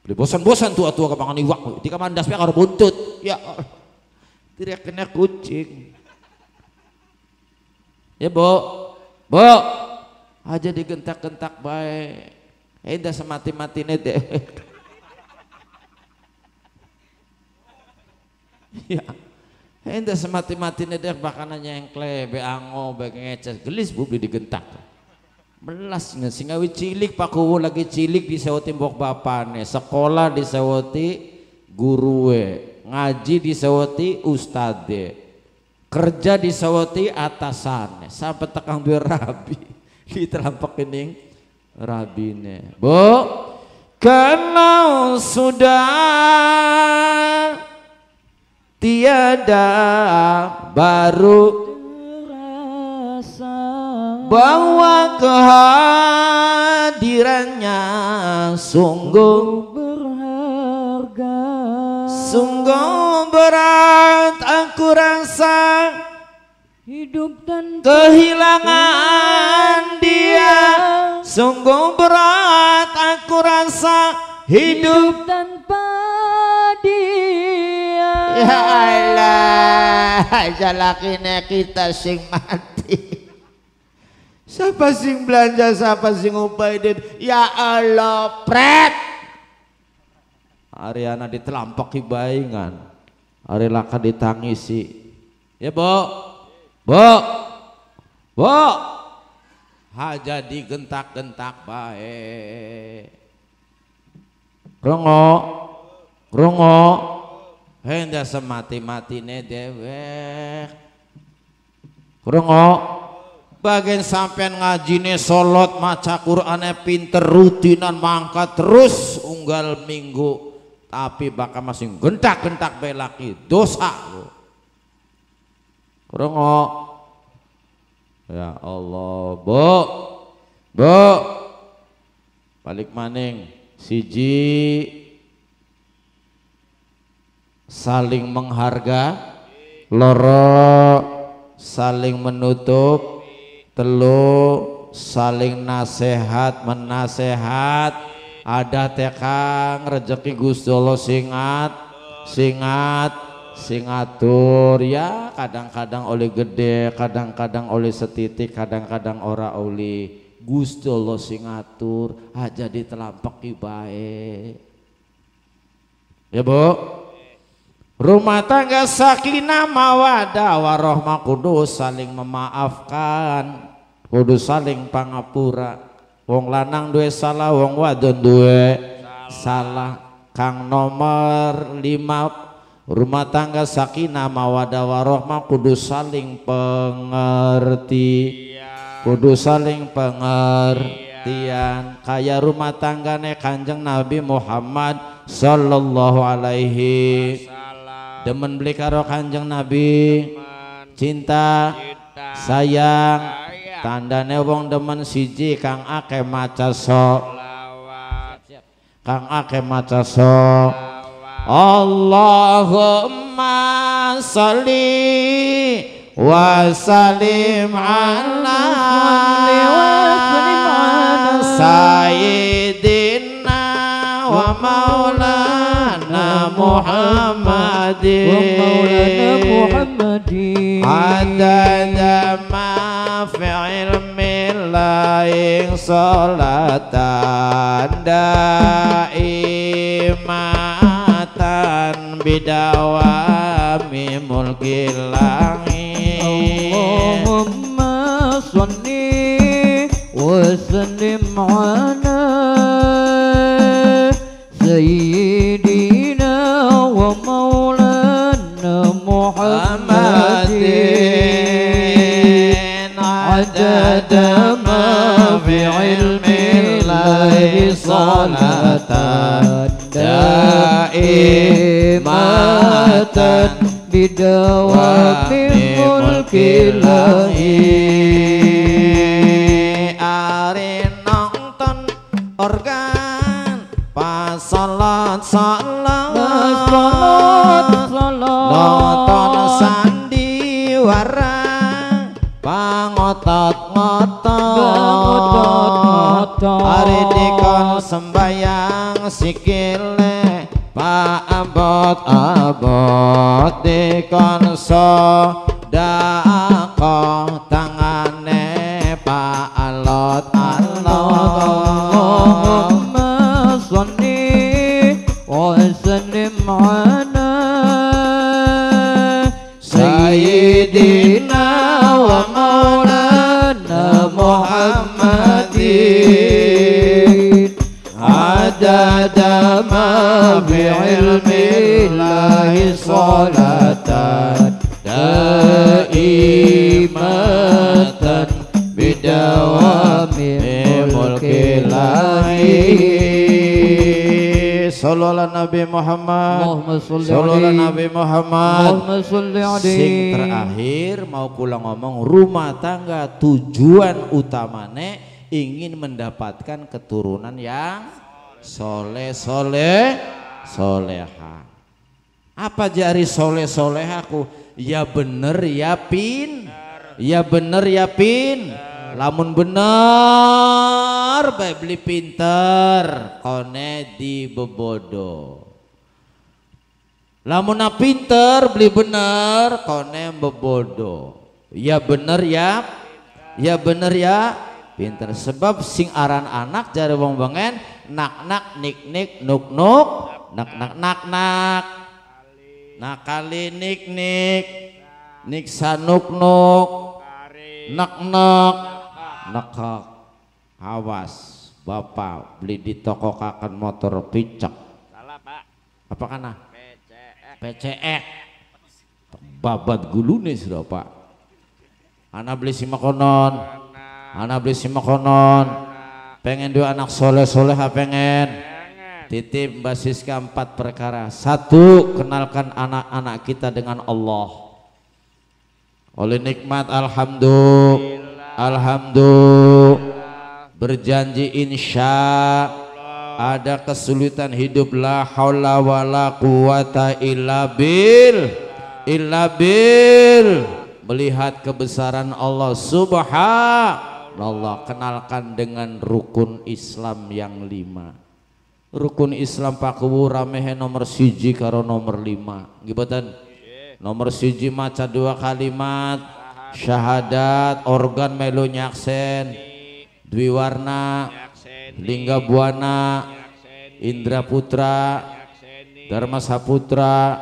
Beli bosan-bosan tua-tua kepangan iwak. di kamandas pe karo buntut. Ya tidak kena kucing. Ya bu, bu, aja digentak-gentak baik. dah semati-matine deh. ya ente semati-mati neder bahkan nanya yang kle ango be ngeces gelis beli digentak belas singawi cilik pak kubu lagi cilik di sewoti mbok bapane sekolah di sewoti guruwe ngaji di sewoti ustade kerja di sewoti atasan sampai tekang dua rabi di terampak kening rabine bu kalau sudah tiada baru terasa bahwa kehadirannya sungguh berharga sungguh berat aku rasa hidup dan kehilangan dia sungguh berat aku rasa hidup, hidup tanpa Ya Allah jalakine kita sing mati siapa sing belanja siapa sing ubaidin ya Allah pret Ariana ditelampaki baingan laka ditangisi ya bo bo bo haja digentak-gentak baik Rongok, rongok, Henda semati-matine mati dewek. Krungu bagian sampean ngajine solot maca Qur'ane pinter rutinan mangkat terus unggal minggu tapi bakal masih gentak-gentak belaki dosa Krungu Ya Allah Bu Bu balik maning siji saling mengharga loro saling menutup telu saling nasehat menasehat ada tekang rezeki Gusti Allah singat singat singatur ya kadang-kadang oleh gede kadang-kadang oleh setitik kadang-kadang ora oli Gusti Allah singatur aja ditelampaki baik ya Bu Rumah tangga sakinah mawadah warohma kudus saling memaafkan kudus saling pangapura wong lanang duwe salah wong wadon duwe salah, kang nomor lima rumah tangga sakinah mawadah warohma kudus saling pengerti kudus saling pengertian kayak rumah tanggane kanjeng Nabi Muhammad sallallahu alaihi wasallam demen beli karo kanjeng nabi cinta sayang tandane wong demen siji kang ake maca sok kang ake maca sok Allahumma sholli wa salim ala sayyidina wa maulana Muhammad محمد محمد عدد ما la'ing علم الله صلاة bidawami بدوام ملك الله اللهم صل وسلم على سيدنا ومولانا Muhammadin, ada nama di ilmu lain salah tanda iman tidak wajib killeh,arin nonton organ pasal mari dikon sembayang sikile pak abot abot dikon بعلم الله صلاة دائمة بدوام ملك الله Sallu Nabi Muhammad Sallallahu Nabi Muhammad Sing terakhir mau kula ngomong rumah tangga tujuan utamane ingin mendapatkan keturunan yang soleh soleh soleha apa jari soleh soleh aku ya bener ya pin ya bener ya pin lamun bener baik beli pinter kone di bebodo lamun pinter beli bener kone bebodo ya bener ya ya bener ya pinter sebab sing aran anak jari wong bengen nak nak nik nik nuk nuk nak nak nak nak kali nik nik niksa nuk nuk nak nak nak awas bapak beli di toko kakan motor picek salah pak apa kana PCX babat gulune sudah pak anak beli simakonon anak beli simakonon pengen dua anak soleh soleh pengen titip basiskan keempat empat perkara satu kenalkan anak-anak kita dengan Allah oleh nikmat alhamdulillah alhamdulillah berjanji insya ada kesulitan hidup la haula wala quwata illa bil illa bil melihat kebesaran Allah subhanahu Allah kenalkan dengan rukun Islam yang lima rukun Islam pakuwu ramehe nomor siji karo nomor lima gibatan nomor siji maca dua kalimat syahadat organ melu nyaksen dwi warna lingga buana indra putra dharma saputra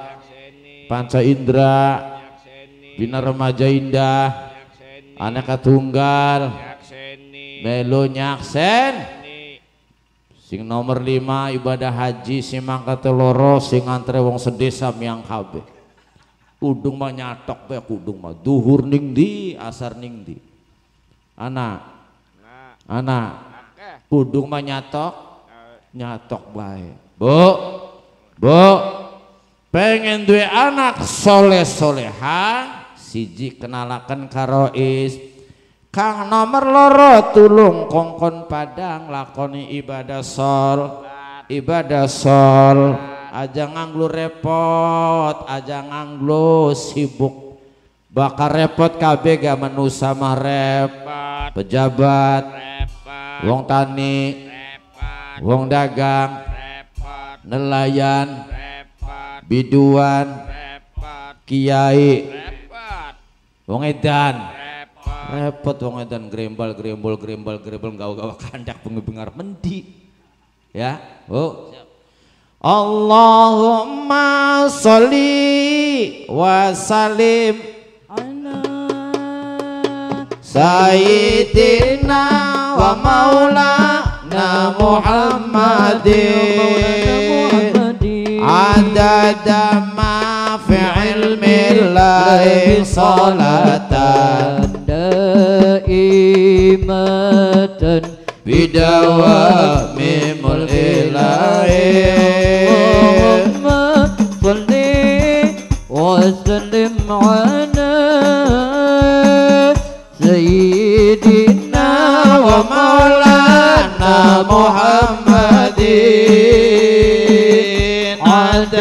panca indra bina remaja indah aneka tunggal melu nyaksen sing nomor lima ibadah haji sing mangkat loro sing antre wong sedesa miang kabe kudung mah nyatok be kudung mah duhur ning di asar ning di anak anak kudung mah nyatok nyatok bae bu bu pengen duwe anak soleh soleha siji kenalakan karo is Kang nomor loro tulung kongkon padang lakoni ibadah sol ibadah sol aja nganglu repot aja nganglu sibuk bakar repot KB gak menusa mah repot pejabat repot. wong tani repot. wong dagang repot. nelayan repot. biduan repot. kiai repot. wong edan repot Repot wong edan grembal grembol grembal grembol gawa-gawa kandak bengar mendi. Ya. Oh. Allahumma sholli wa salim ala sayyidina wa maulana Muhammadin adada ma fi ilmi salatan دائمة بدوام الإله اللهم صل وسلم على سيدنا ومولانا محمد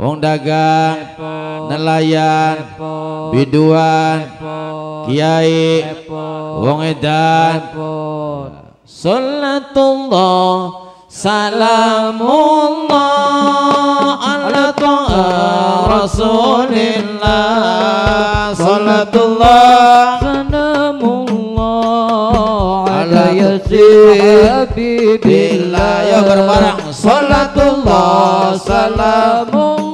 wong dagang nelayan biduan kiai wong edan sallallahu salamullah ala ta'a rasulillah sallallahu salamullah ala yasir habibillah ya berbarang salatullah salamullah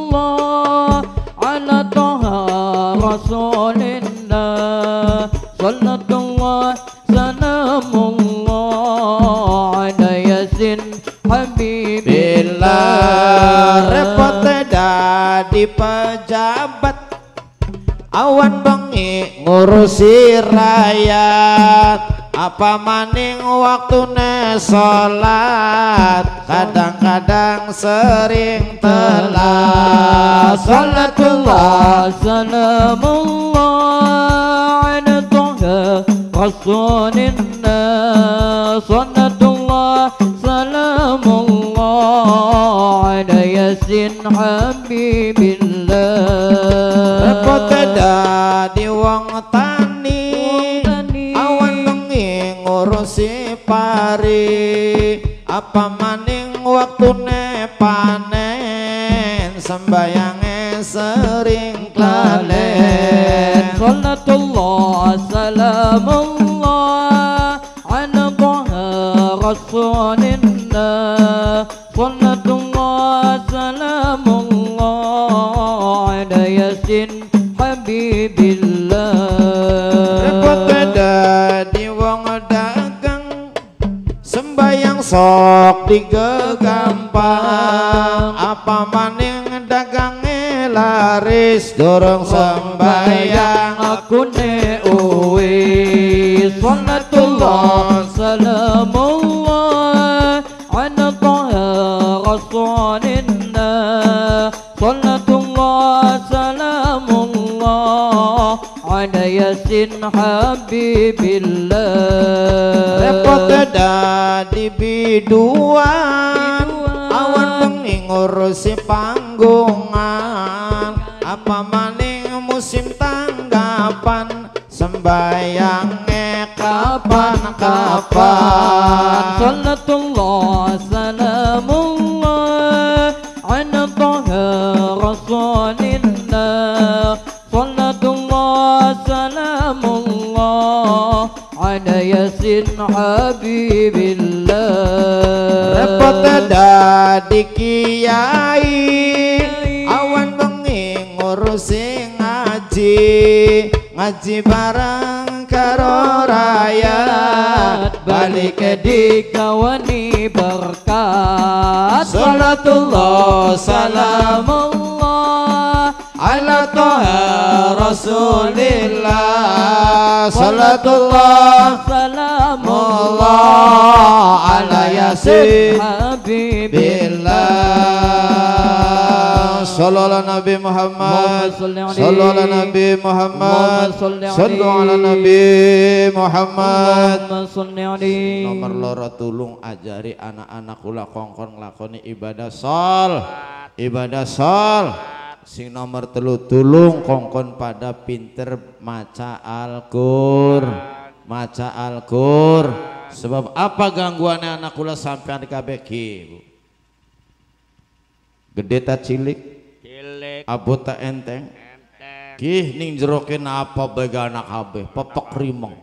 pejabat awan bengi ngurusi rakyat apa maning waktu salat kadang-kadang sering telat salatullah salamullah ala tuha rasulina salat على ياسين حبيب bila Awan Apa maning waktu panen Sembayange sering klanen Salatullah salamullah Ala toha rasulillah Yasin Habibillah Repot di wong dagang Sembayang sok digegampang Apa maning dagangnya laris dorong sembayang Aku ne uwi Salatullah salam habibillah Repot di biduan Awan mengingur si panggungan Apa maning musim tanggapan sembayangnya kapan-kapan Salatullah habibillah repot dadi kiai awan bengi ngurusi ngaji ngaji barang karo raya, balik dikawani berkat salatullah salamullah ala toha rasulillah salatullah salamullah ala yasir Sallallahu Nabi Muhammad Sallallahu ala Nabi Muhammad Sallallahu ala Nabi Muhammad Nomor loro tulung ajari anak-anak kula kongkon nglakoni ibadah sol Ibadah sol sing nomor telu tulung kongkon pada pinter maca al maca al sebab apa gangguannya anak kula sampean KBK Bu gede tak cilik cilik abu tak enteng enteng kih ning jerokin apa bega anak kabeh pepek rimong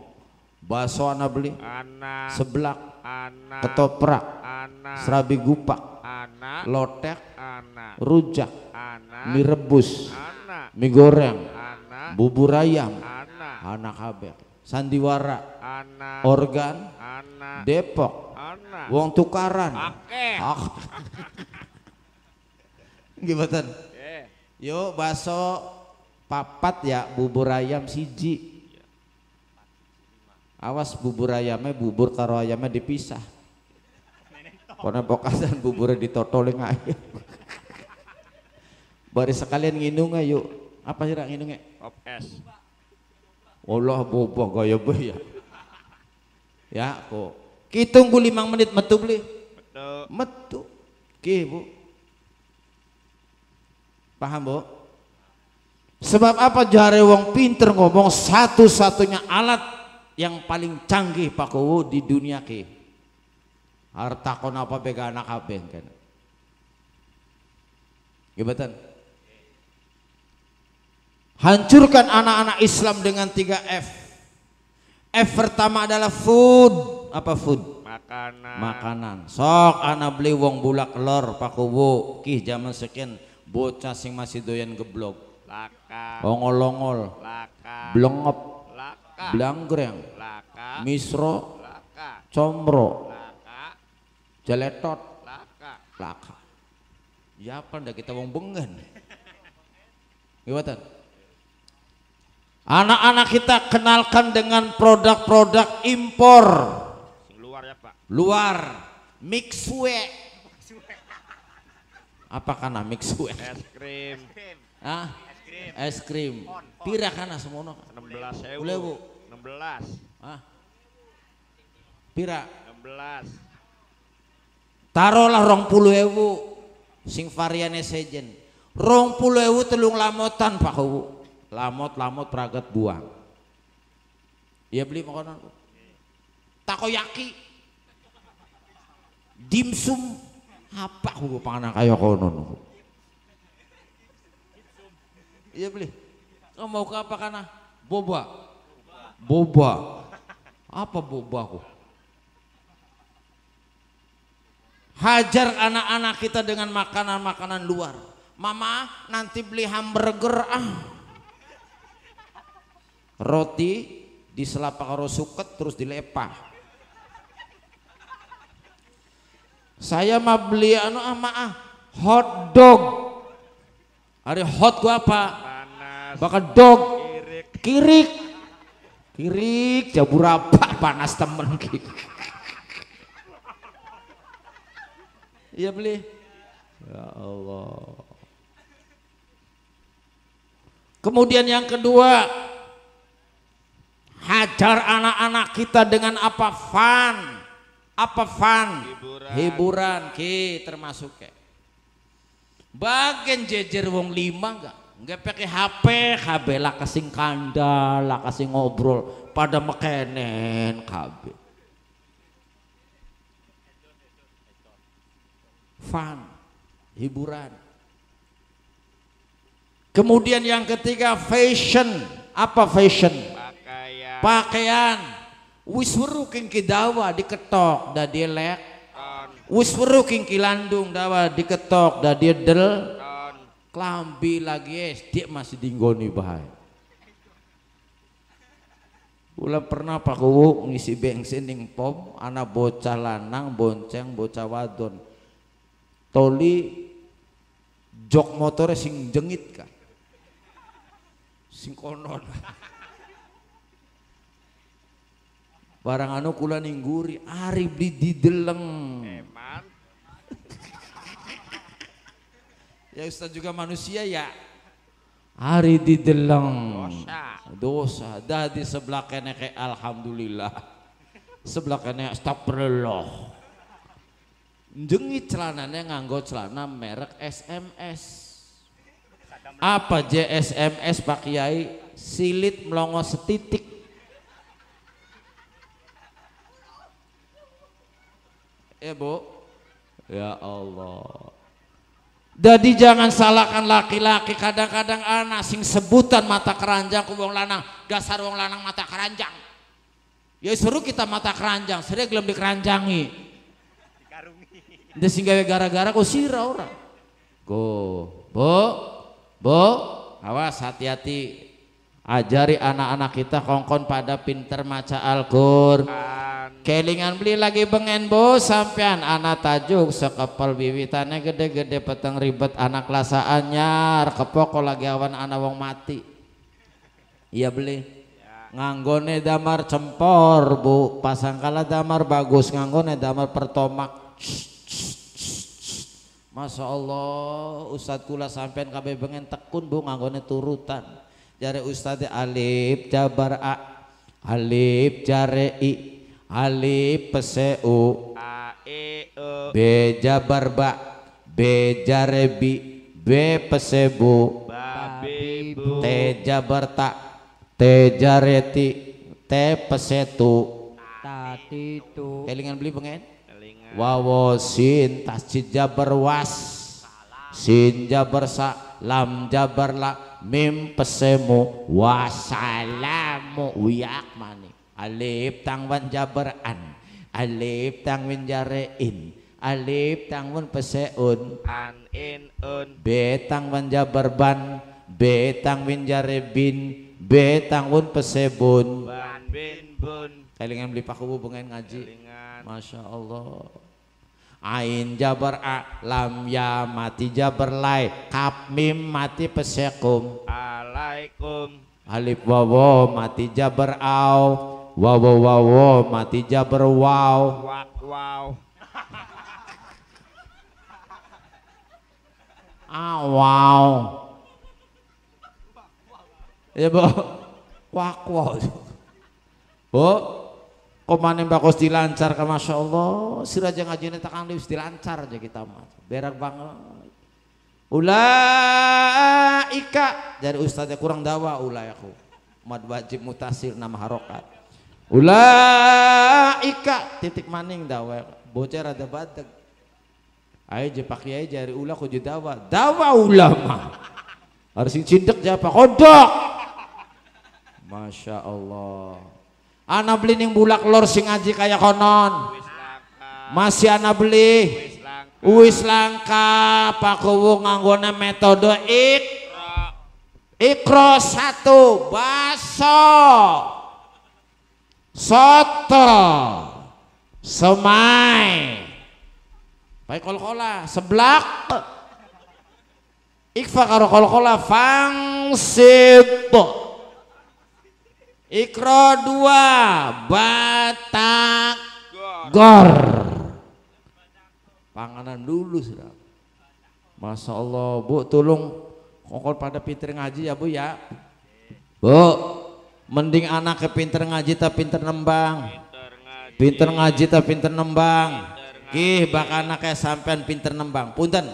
baso anak beli anak seblak anak ketoprak anak serabi gupak anak lotek anak rujak anak, mie rebus, anak, mie goreng, anak, bubur ayam, anak, anak habek, sandiwara, anak, organ, anak, Depok, anak, wong tukaran, ah. gimana? Yeah. Yuk baso papat ya bubur ayam siji. Awas bubur ayamnya bubur karo ayamnya dipisah. Karena bokasan buburnya ditotoling ayam. Baris sekalian nginung ayo. Apa sih rak nginungnya? Op Allah bobo gaya bu ya. Ya kok. Kita tunggu lima menit metu beli. Metu. Metu. Ki bu. Paham bu? Sebab apa jare wong pinter ngomong satu-satunya alat yang paling canggih pak Kowo di dunia ki. Harta kon apa bega anak abeng kan. Ibatan. Hancurkan anak-anak Islam dengan 3 F. F pertama adalah food. Apa food? Makanan. Makanan. Sok anak beli wong bulak lor pakubu kih zaman sekian bocah sing masih doyan geblok. Laka. Ongol-ongol. Laka. Blengep. Laka. Blanggreng. Laka. Misro. Laka. Comro. Laka. Jeletot. Laka. Laka. Ya apa ndak kita wong bengen. Gimana? Anak-anak kita kenalkan dengan produk-produk impor. Luar ya Pak. Luar. Mixue. Apa karena mixue? Es krim. Ah? Es krim. Pira kana semono? 16 ewu. Boleh bu? 16. Ah? Pira? 16. Taruhlah rong puluh ewu. Sing variannya sejen. Rong puluh ewu telung lamotan pak ewu lamot-lamot praget buang ya beli makanan takoyaki dimsum apa aku panganan kaya konon, iya beli mau ke apa karena boba boba apa boba aku hajar anak-anak kita dengan makanan-makanan luar mama nanti beli hamburger ah roti selapak selapak suket terus dilepah saya mau beli anu ama ah, ah hot dog hari hot gua apa panas. bakal dog kirik kirik, kirik jabur apa panas temen kirik iya beli ya Allah kemudian yang kedua hajar anak-anak kita dengan apa fun apa fun hiburan, hiburan ki termasuk ke bagian jejer wong lima enggak enggak pakai HP KB lah kasing kandal lah kasing ngobrol pada mekenen KB fun hiburan kemudian yang ketiga fashion apa fashion pakaian wis weru king kidawa diketok da dilek wis weru kilandung dawa diketok da didel del klambi lagi es eh, dia masih dinggoni bahaya Ula pernah Pak Kuwu ngisi bensin ning pom, ana bocah lanang, bonceng, bocah wadon. Toli jok motornya sing jengit kan. Sing konon. barang anu kula ningguri ari di dideleng eman ya Ustaz juga manusia ya hari dideleng dosa dosa dah di sebelah kene ke alhamdulillah sebelah kene astagfirullah jengi celananya nganggo celana merek SMS apa JSMS Pak Kiai silit melongo setitik Ya bu. Ya Allah. Jadi jangan salahkan laki-laki kadang-kadang anak sing sebutan mata keranjang kubong lanang, dasar wong lanang mata keranjang. Ya suruh kita mata keranjang, sering belum dikeranjangi. Dikarungi. Dia gara-gara kok sira orang? Go, bu, bu, awas hati-hati. Ajari anak-anak kita kongkon pada pinter maca Al-Qur'an kelingan beli lagi bengen bu sampean anak tajuk sekepal bibitannya gede-gede peteng ribet anak lasa anyar kepoko lagi awan anak wong mati iya beli ya. nganggone damar cempor bu kala damar bagus nganggone damar pertomak Masya Allah Ustadz kula sampean kabe bengen tekun bu nganggone turutan jari Ustadz alif jabar a alif jare i alif peseu a e e b jabar ba b jarebi b pesebu ba b t jabar ta t jareti t pesetu tatitu kelingan beli pengen wawo sin tasjid jabar was sin jabar sa lam jabar la mim pesemu wasalamu uyak mani alif tangwan jabaran alif tangwin jarein alif wan peseun an in un b tangwan jabar ban b tangwin jare bin b wan pesebun ban bin bun kelingan beli paku hubungan ngaji masya allah Ain jabar a lam ya mati jabar lai kap mim mati pesekum alaikum alif wawo mati jabar au Wow wow wow, wow mati jabar wow. Wow. wow. ah wow. Ya bu, wak wow. Bu, komane Mbak Kos dilancar ka Masya Allah, siraja ngajine takang lips dilancar aja kita mah. Berak banget. Ulaika dari ustaznya kurang dawa aku, Mad wajib mutasir nama harokat ulaika titik maning dawa bocor ada badak ayo jepak kiai jari ulah kudu dawa dawa ulama harus cindek japa kodok masya Allah anak beli ning bulak lor sing aji kayak konon masih anak beli wis langka pak pakowo nganggone metode ik ikro satu baso soto semai baik kola seblak ikfa karo kola fangsit ikro dua batagor, gor panganan dulu sudah Masya Allah bu tolong kongkol pada pitri ngaji ya bu ya bu mending anak ke pinter ngaji tapi pinter nembang pinter ngaji tapi pinter nembang Ih bakal anak kayak sampean pinter nembang punten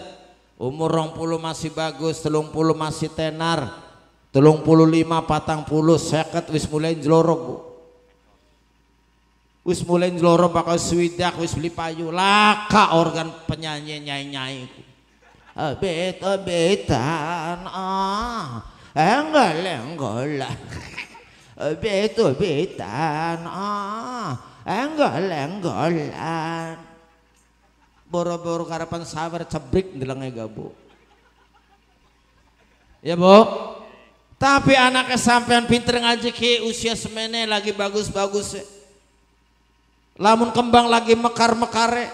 umur rong puluh masih bagus telung puluh masih tenar telung puluh lima patang puluh seket wis mulai jelorok bu wis mulai jelorok bakal swidak wis beli payu laka organ penyanyi nyai nyai beta eh, betan ah enggak enggak lah Betul, betan ah enggak enggolan boro-boro karapan sabar cebrik dilengnya gabu ya bu tapi anak kesampaian pinter ngaji ke usia semene lagi bagus-bagus lamun kembang lagi mekar-mekare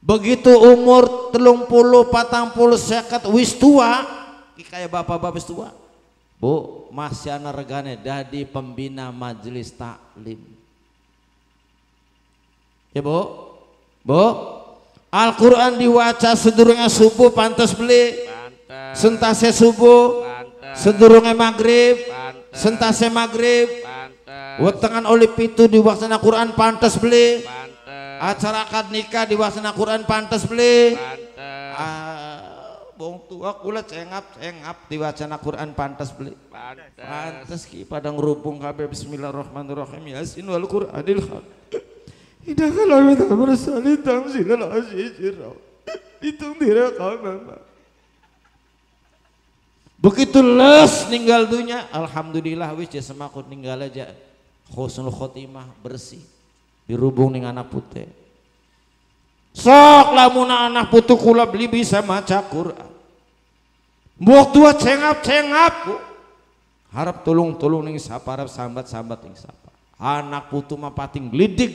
begitu umur telung puluh patang puluh seket wis tua kayak bapak-bapak tua Bu, masya regane dadi pembina majelis taklim. Ya bu, bu, Al-Quran diwaca sedurungnya subuh pantas beli, pantes. Sentase subuh, pantes. sedurungnya maghrib, pantes. Sentase maghrib, pantes. wetengan oleh itu diwaksana Quran pantas beli, pantes. acara akad nikah diwaksana Quran pantas beli, pantes. Ah, wong tua kula cengap-cengap wacana Quran pantas beli pantas, pantas ki pada ngerumpung kabeh bismillahirrahmanirrahim yasin wal qur'anil kalau kita lalu tamar salitam silal azizir hitung dira mama begitu les ninggal dunia alhamdulillah wis dia semakut ninggal aja khusnul khotimah bersih dirubung dengan anak putih sok lamun anak putu kula beli bisa maca Quran Mbok tua cengap-cengap. Harap tolong-tolong ning sapa harap sambat-sambat ning sapa. Anak putu mah pating glidik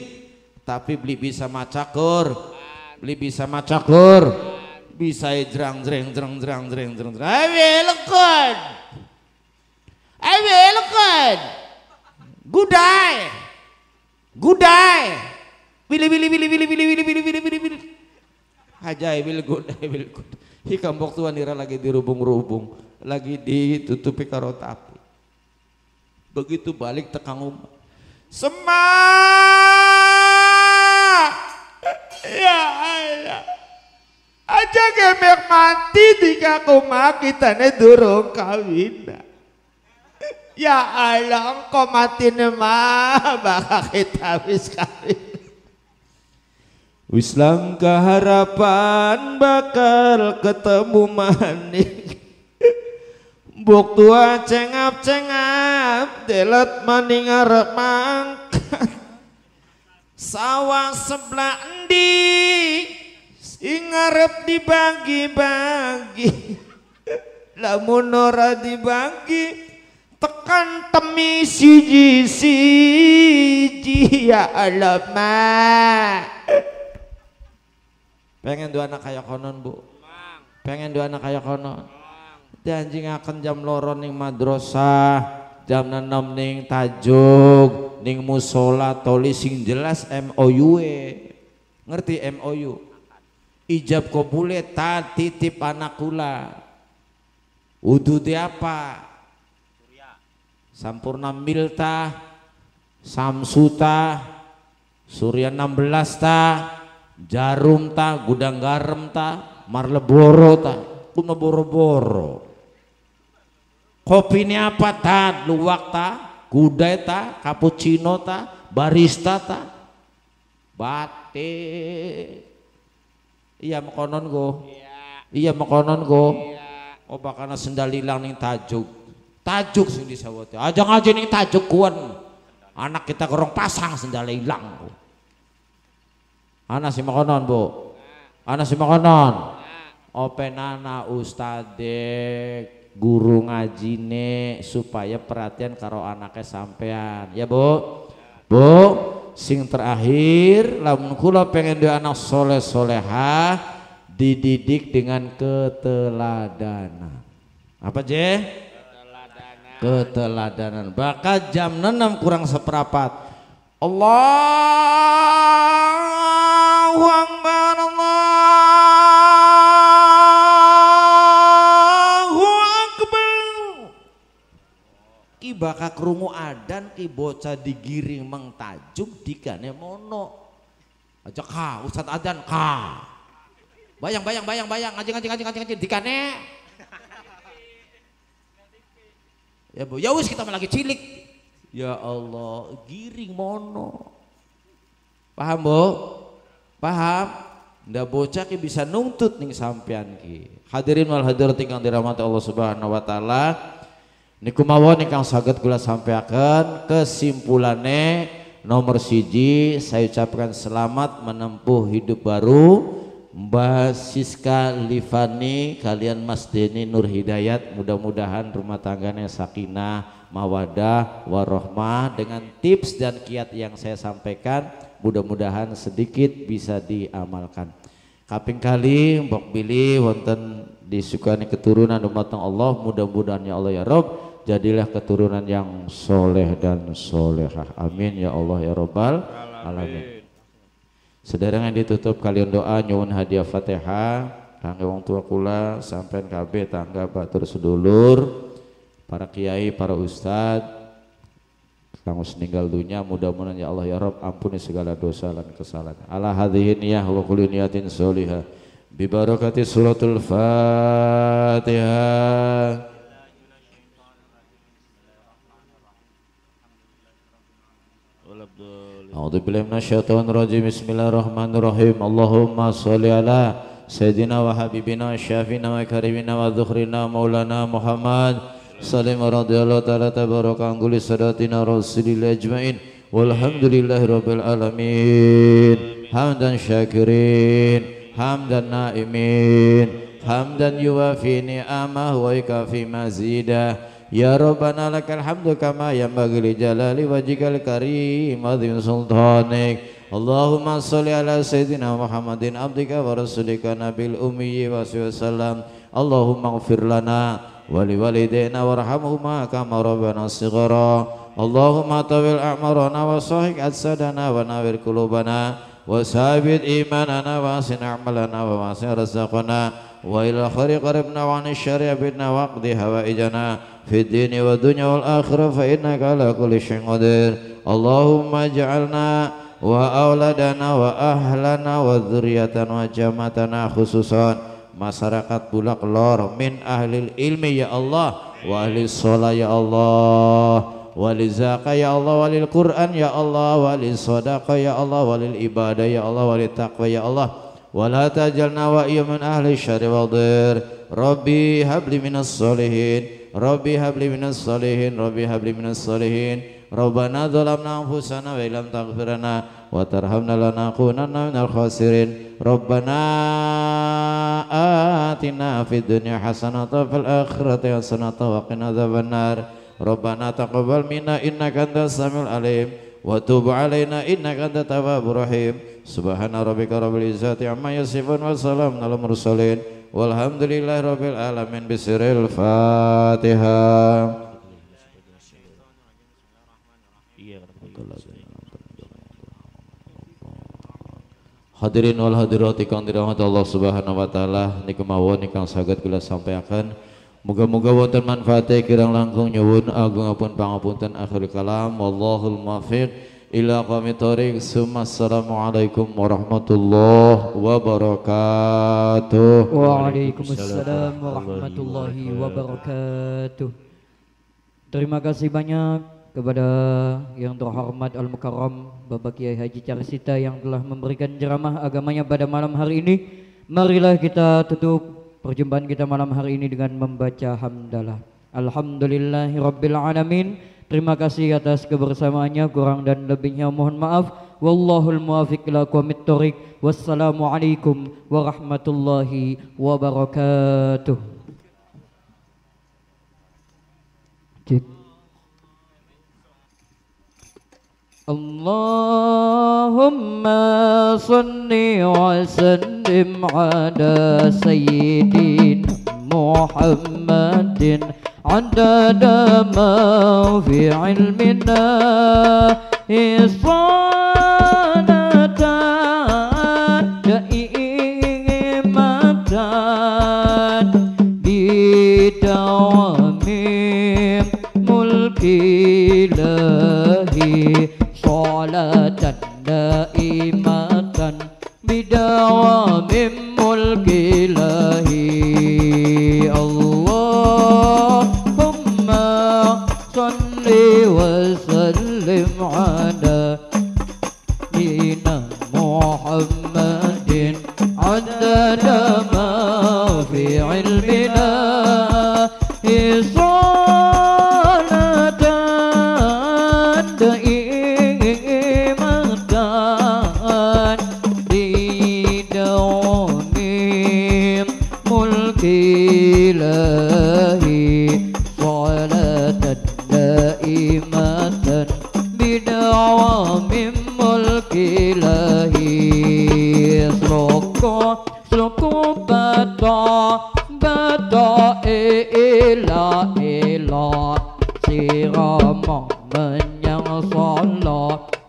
tapi beli bisa macakur. Beli bisa macakur. Bisa jerang jereng jerang jerang jereng jerang. Awe lekon. Awe lekon. Gudai. Gudai. Bili bili bili bili bili bili bili bili bili. Ajai bil gudai bil gudai hikam waktu wanira lagi dirubung-rubung lagi ditutupi karo tapi begitu balik tekang umat semak ya ya aja gemek mati tiga koma kita ne durung kawin ya Allah kok mati mah bakal kita wis kawin Wis keharapan bakal ketemu maning Buk tua cengap cengap Delat maning arep mangkat Sawah sebelah endi Sing arep dibagi-bagi Lamun ora dibagi Tekan temi siji-siji Ya Allah pengen dua anak kayak konon bu pengen dua anak kayak konon di anjing akan jam loron ning madrasah jam enam ning tajuk ning musola toli sing jelas MOU e. ngerti MOU ijab kobule ta titip anak kula wudhu di apa sampurna milta samsuta surya 16 ta Jarum ta, gudang garam ta, marleboro ta, kuma boro-boro. Kopi ini apa ta, luwak ta, gudai ta, cappuccino ta, barista ta, batik. Iya makonon go. Iya, iya makonon go. Iya. Oh bakana sendal hilang nih tajuk. Tajuk sendi disawati. Aja ngaji nih tajuk kuan. Anak kita gorong pasang sendal hilang. Ana si makonon, Bu. Ana si makonon. Openana ustadek guru ngaji ngajine supaya perhatian karo anaknya sampean. Ya, Bu. Bu, sing terakhir lamun kula pengen dua anak soleh soleha dididik dengan keteladanan apa je keteladanan, keteladanan. bakal jam 6 kurang seperapat Allah bakal kerungu adan ki bocah digiring mengtajuk dikane mono aja ka ustad adan ka bayang bayang bayang bayang ngaji ngaji ngaji ngaji ngaji dikane ya bu ya wis kita lagi cilik ya Allah giring mono paham bu paham Ndak bocah ki bisa nuntut nih sampean ki. Hadirin wal hadirat yang dirahmati Allah Subhanahu wa taala, niku mawon ingkang saged kula sampaikan kesimpulannya nomor siji saya ucapkan selamat menempuh hidup baru Mbak Siska Livani kalian Mas Deni Nur Hidayat mudah-mudahan rumah tangganya sakinah mawadah warohmah dengan tips dan kiat yang saya sampaikan mudah-mudahan sedikit bisa diamalkan kaping kali mbok Billy wonten disukani keturunan umat Allah mudah-mudahan ya Allah ya Rob jadilah keturunan yang soleh dan solehah amin ya Allah ya robbal alamin yang ditutup kalian doa nyuwun hadiah Fatihah kangge wong tua kula sampai KB tangga batur sedulur para kiai para ustad kamu meninggal dunia mudah-mudahan ya Allah ya Rob ampuni segala dosa dan kesalahan. Ala hadhihi ya wa kulli niyatin solihah bi suratul Fatihah. A'udzu billahi minasyaitonir rajim. Bismillahirrahmanirrahim. Allahumma shalli ala sayidina wa habibina syafina wa karimina wa dzukhrina maulana Muhammad sallim radhiyallahu ta'ala tabaraka an kulli sadatina rasulil ajmain walhamdulillahi rabbil alamin hamdan syakirin hamdan naimin hamdan yuwafi ni'amah wa yukafi mazidah Ya Rabbana lakal hamdu kama bagi li jalali wajikal karim adzim sultanik Allahumma salli ala sayyidina Muhammadin abdika wa rasulika nabil umiyyi wa sallam Allahumma gfir lana wa liwalidayna kama rabbana sigara Allahumma tawil a'marana wa sahik adsadana wa nawir kulubana wa sabit imanana wa asin a'malana wa wasin razaqana وإلى الخير قربنا وعن الشر بنا واقض هوائجنا في الدين والدنيا والآخرة فإنك على كل شيء قدير اللهم اجعلنا وأولادنا وأهلنا wa وجماعتنا خصوصا masyarakat Bulak Lor min ahli ilmi ya Allah wa ahli ya Allah wali zakah ya Allah walil Quran ya Allah wali sadaqah ya Allah walil ibadah ya Allah walil taqwa ya Allah ولا تجعلنا وإيا من أهل الشر والضير ربي هب لي من الصالحين ربي هب لي من الصالحين ربي هب لي من الصالحين ربنا ظلمنا أنفسنا وإن لم تغفر لنا وترحمنا لنكونن من الخاسرين ربنا آتنا في الدنيا حسنة وفي الآخرة حسنة وقنا عذاب النار ربنا تقبل منا إنك أنت السميع العليم وتوب علينا إنك أنت التواب الرحيم Subhana rabbika rabbil izzati amma yasifun wa salam ala mursalin walhamdulillahi rabbil alamin bisiril fatihah Hadirin wal hadirat ikang dirahmat Allah Subhanahu wa taala niki mawon ingkang saged kula sampaikan Moga-moga wonten manfaatnya kirang langkung nyuwun apun pangapunten akhir kalam wallahul muwaffiq ila qami tariq summa assalamualaikum warahmatullahi wabarakatuh Waalaikumsalam warahmatullahi wabarakatuh Terima kasih banyak kepada yang terhormat Al-Mukarram Bapak Kiai Haji Carsita yang telah memberikan ceramah agamanya pada malam hari ini Marilah kita tutup perjumpaan kita malam hari ini dengan membaca hamdalah Alhamdulillahi Alamin Terima kasih atas kebersamaannya kurang dan lebihnya mohon maaf. Wallahul muwafiq ila aqwamit thoriq. Wassalamualaikum warahmatullahi wabarakatuh. Cik. Allahumma salli wa sallim ala sayyidin Muhammadin عدد ما في علمنا إصانة دائمة بدوام ملك الله صلاة دائمة بدوام ملك الله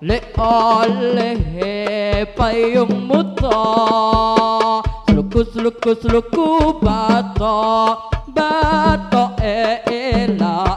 le ole he payung muta lukus lukus luku bato bato e, e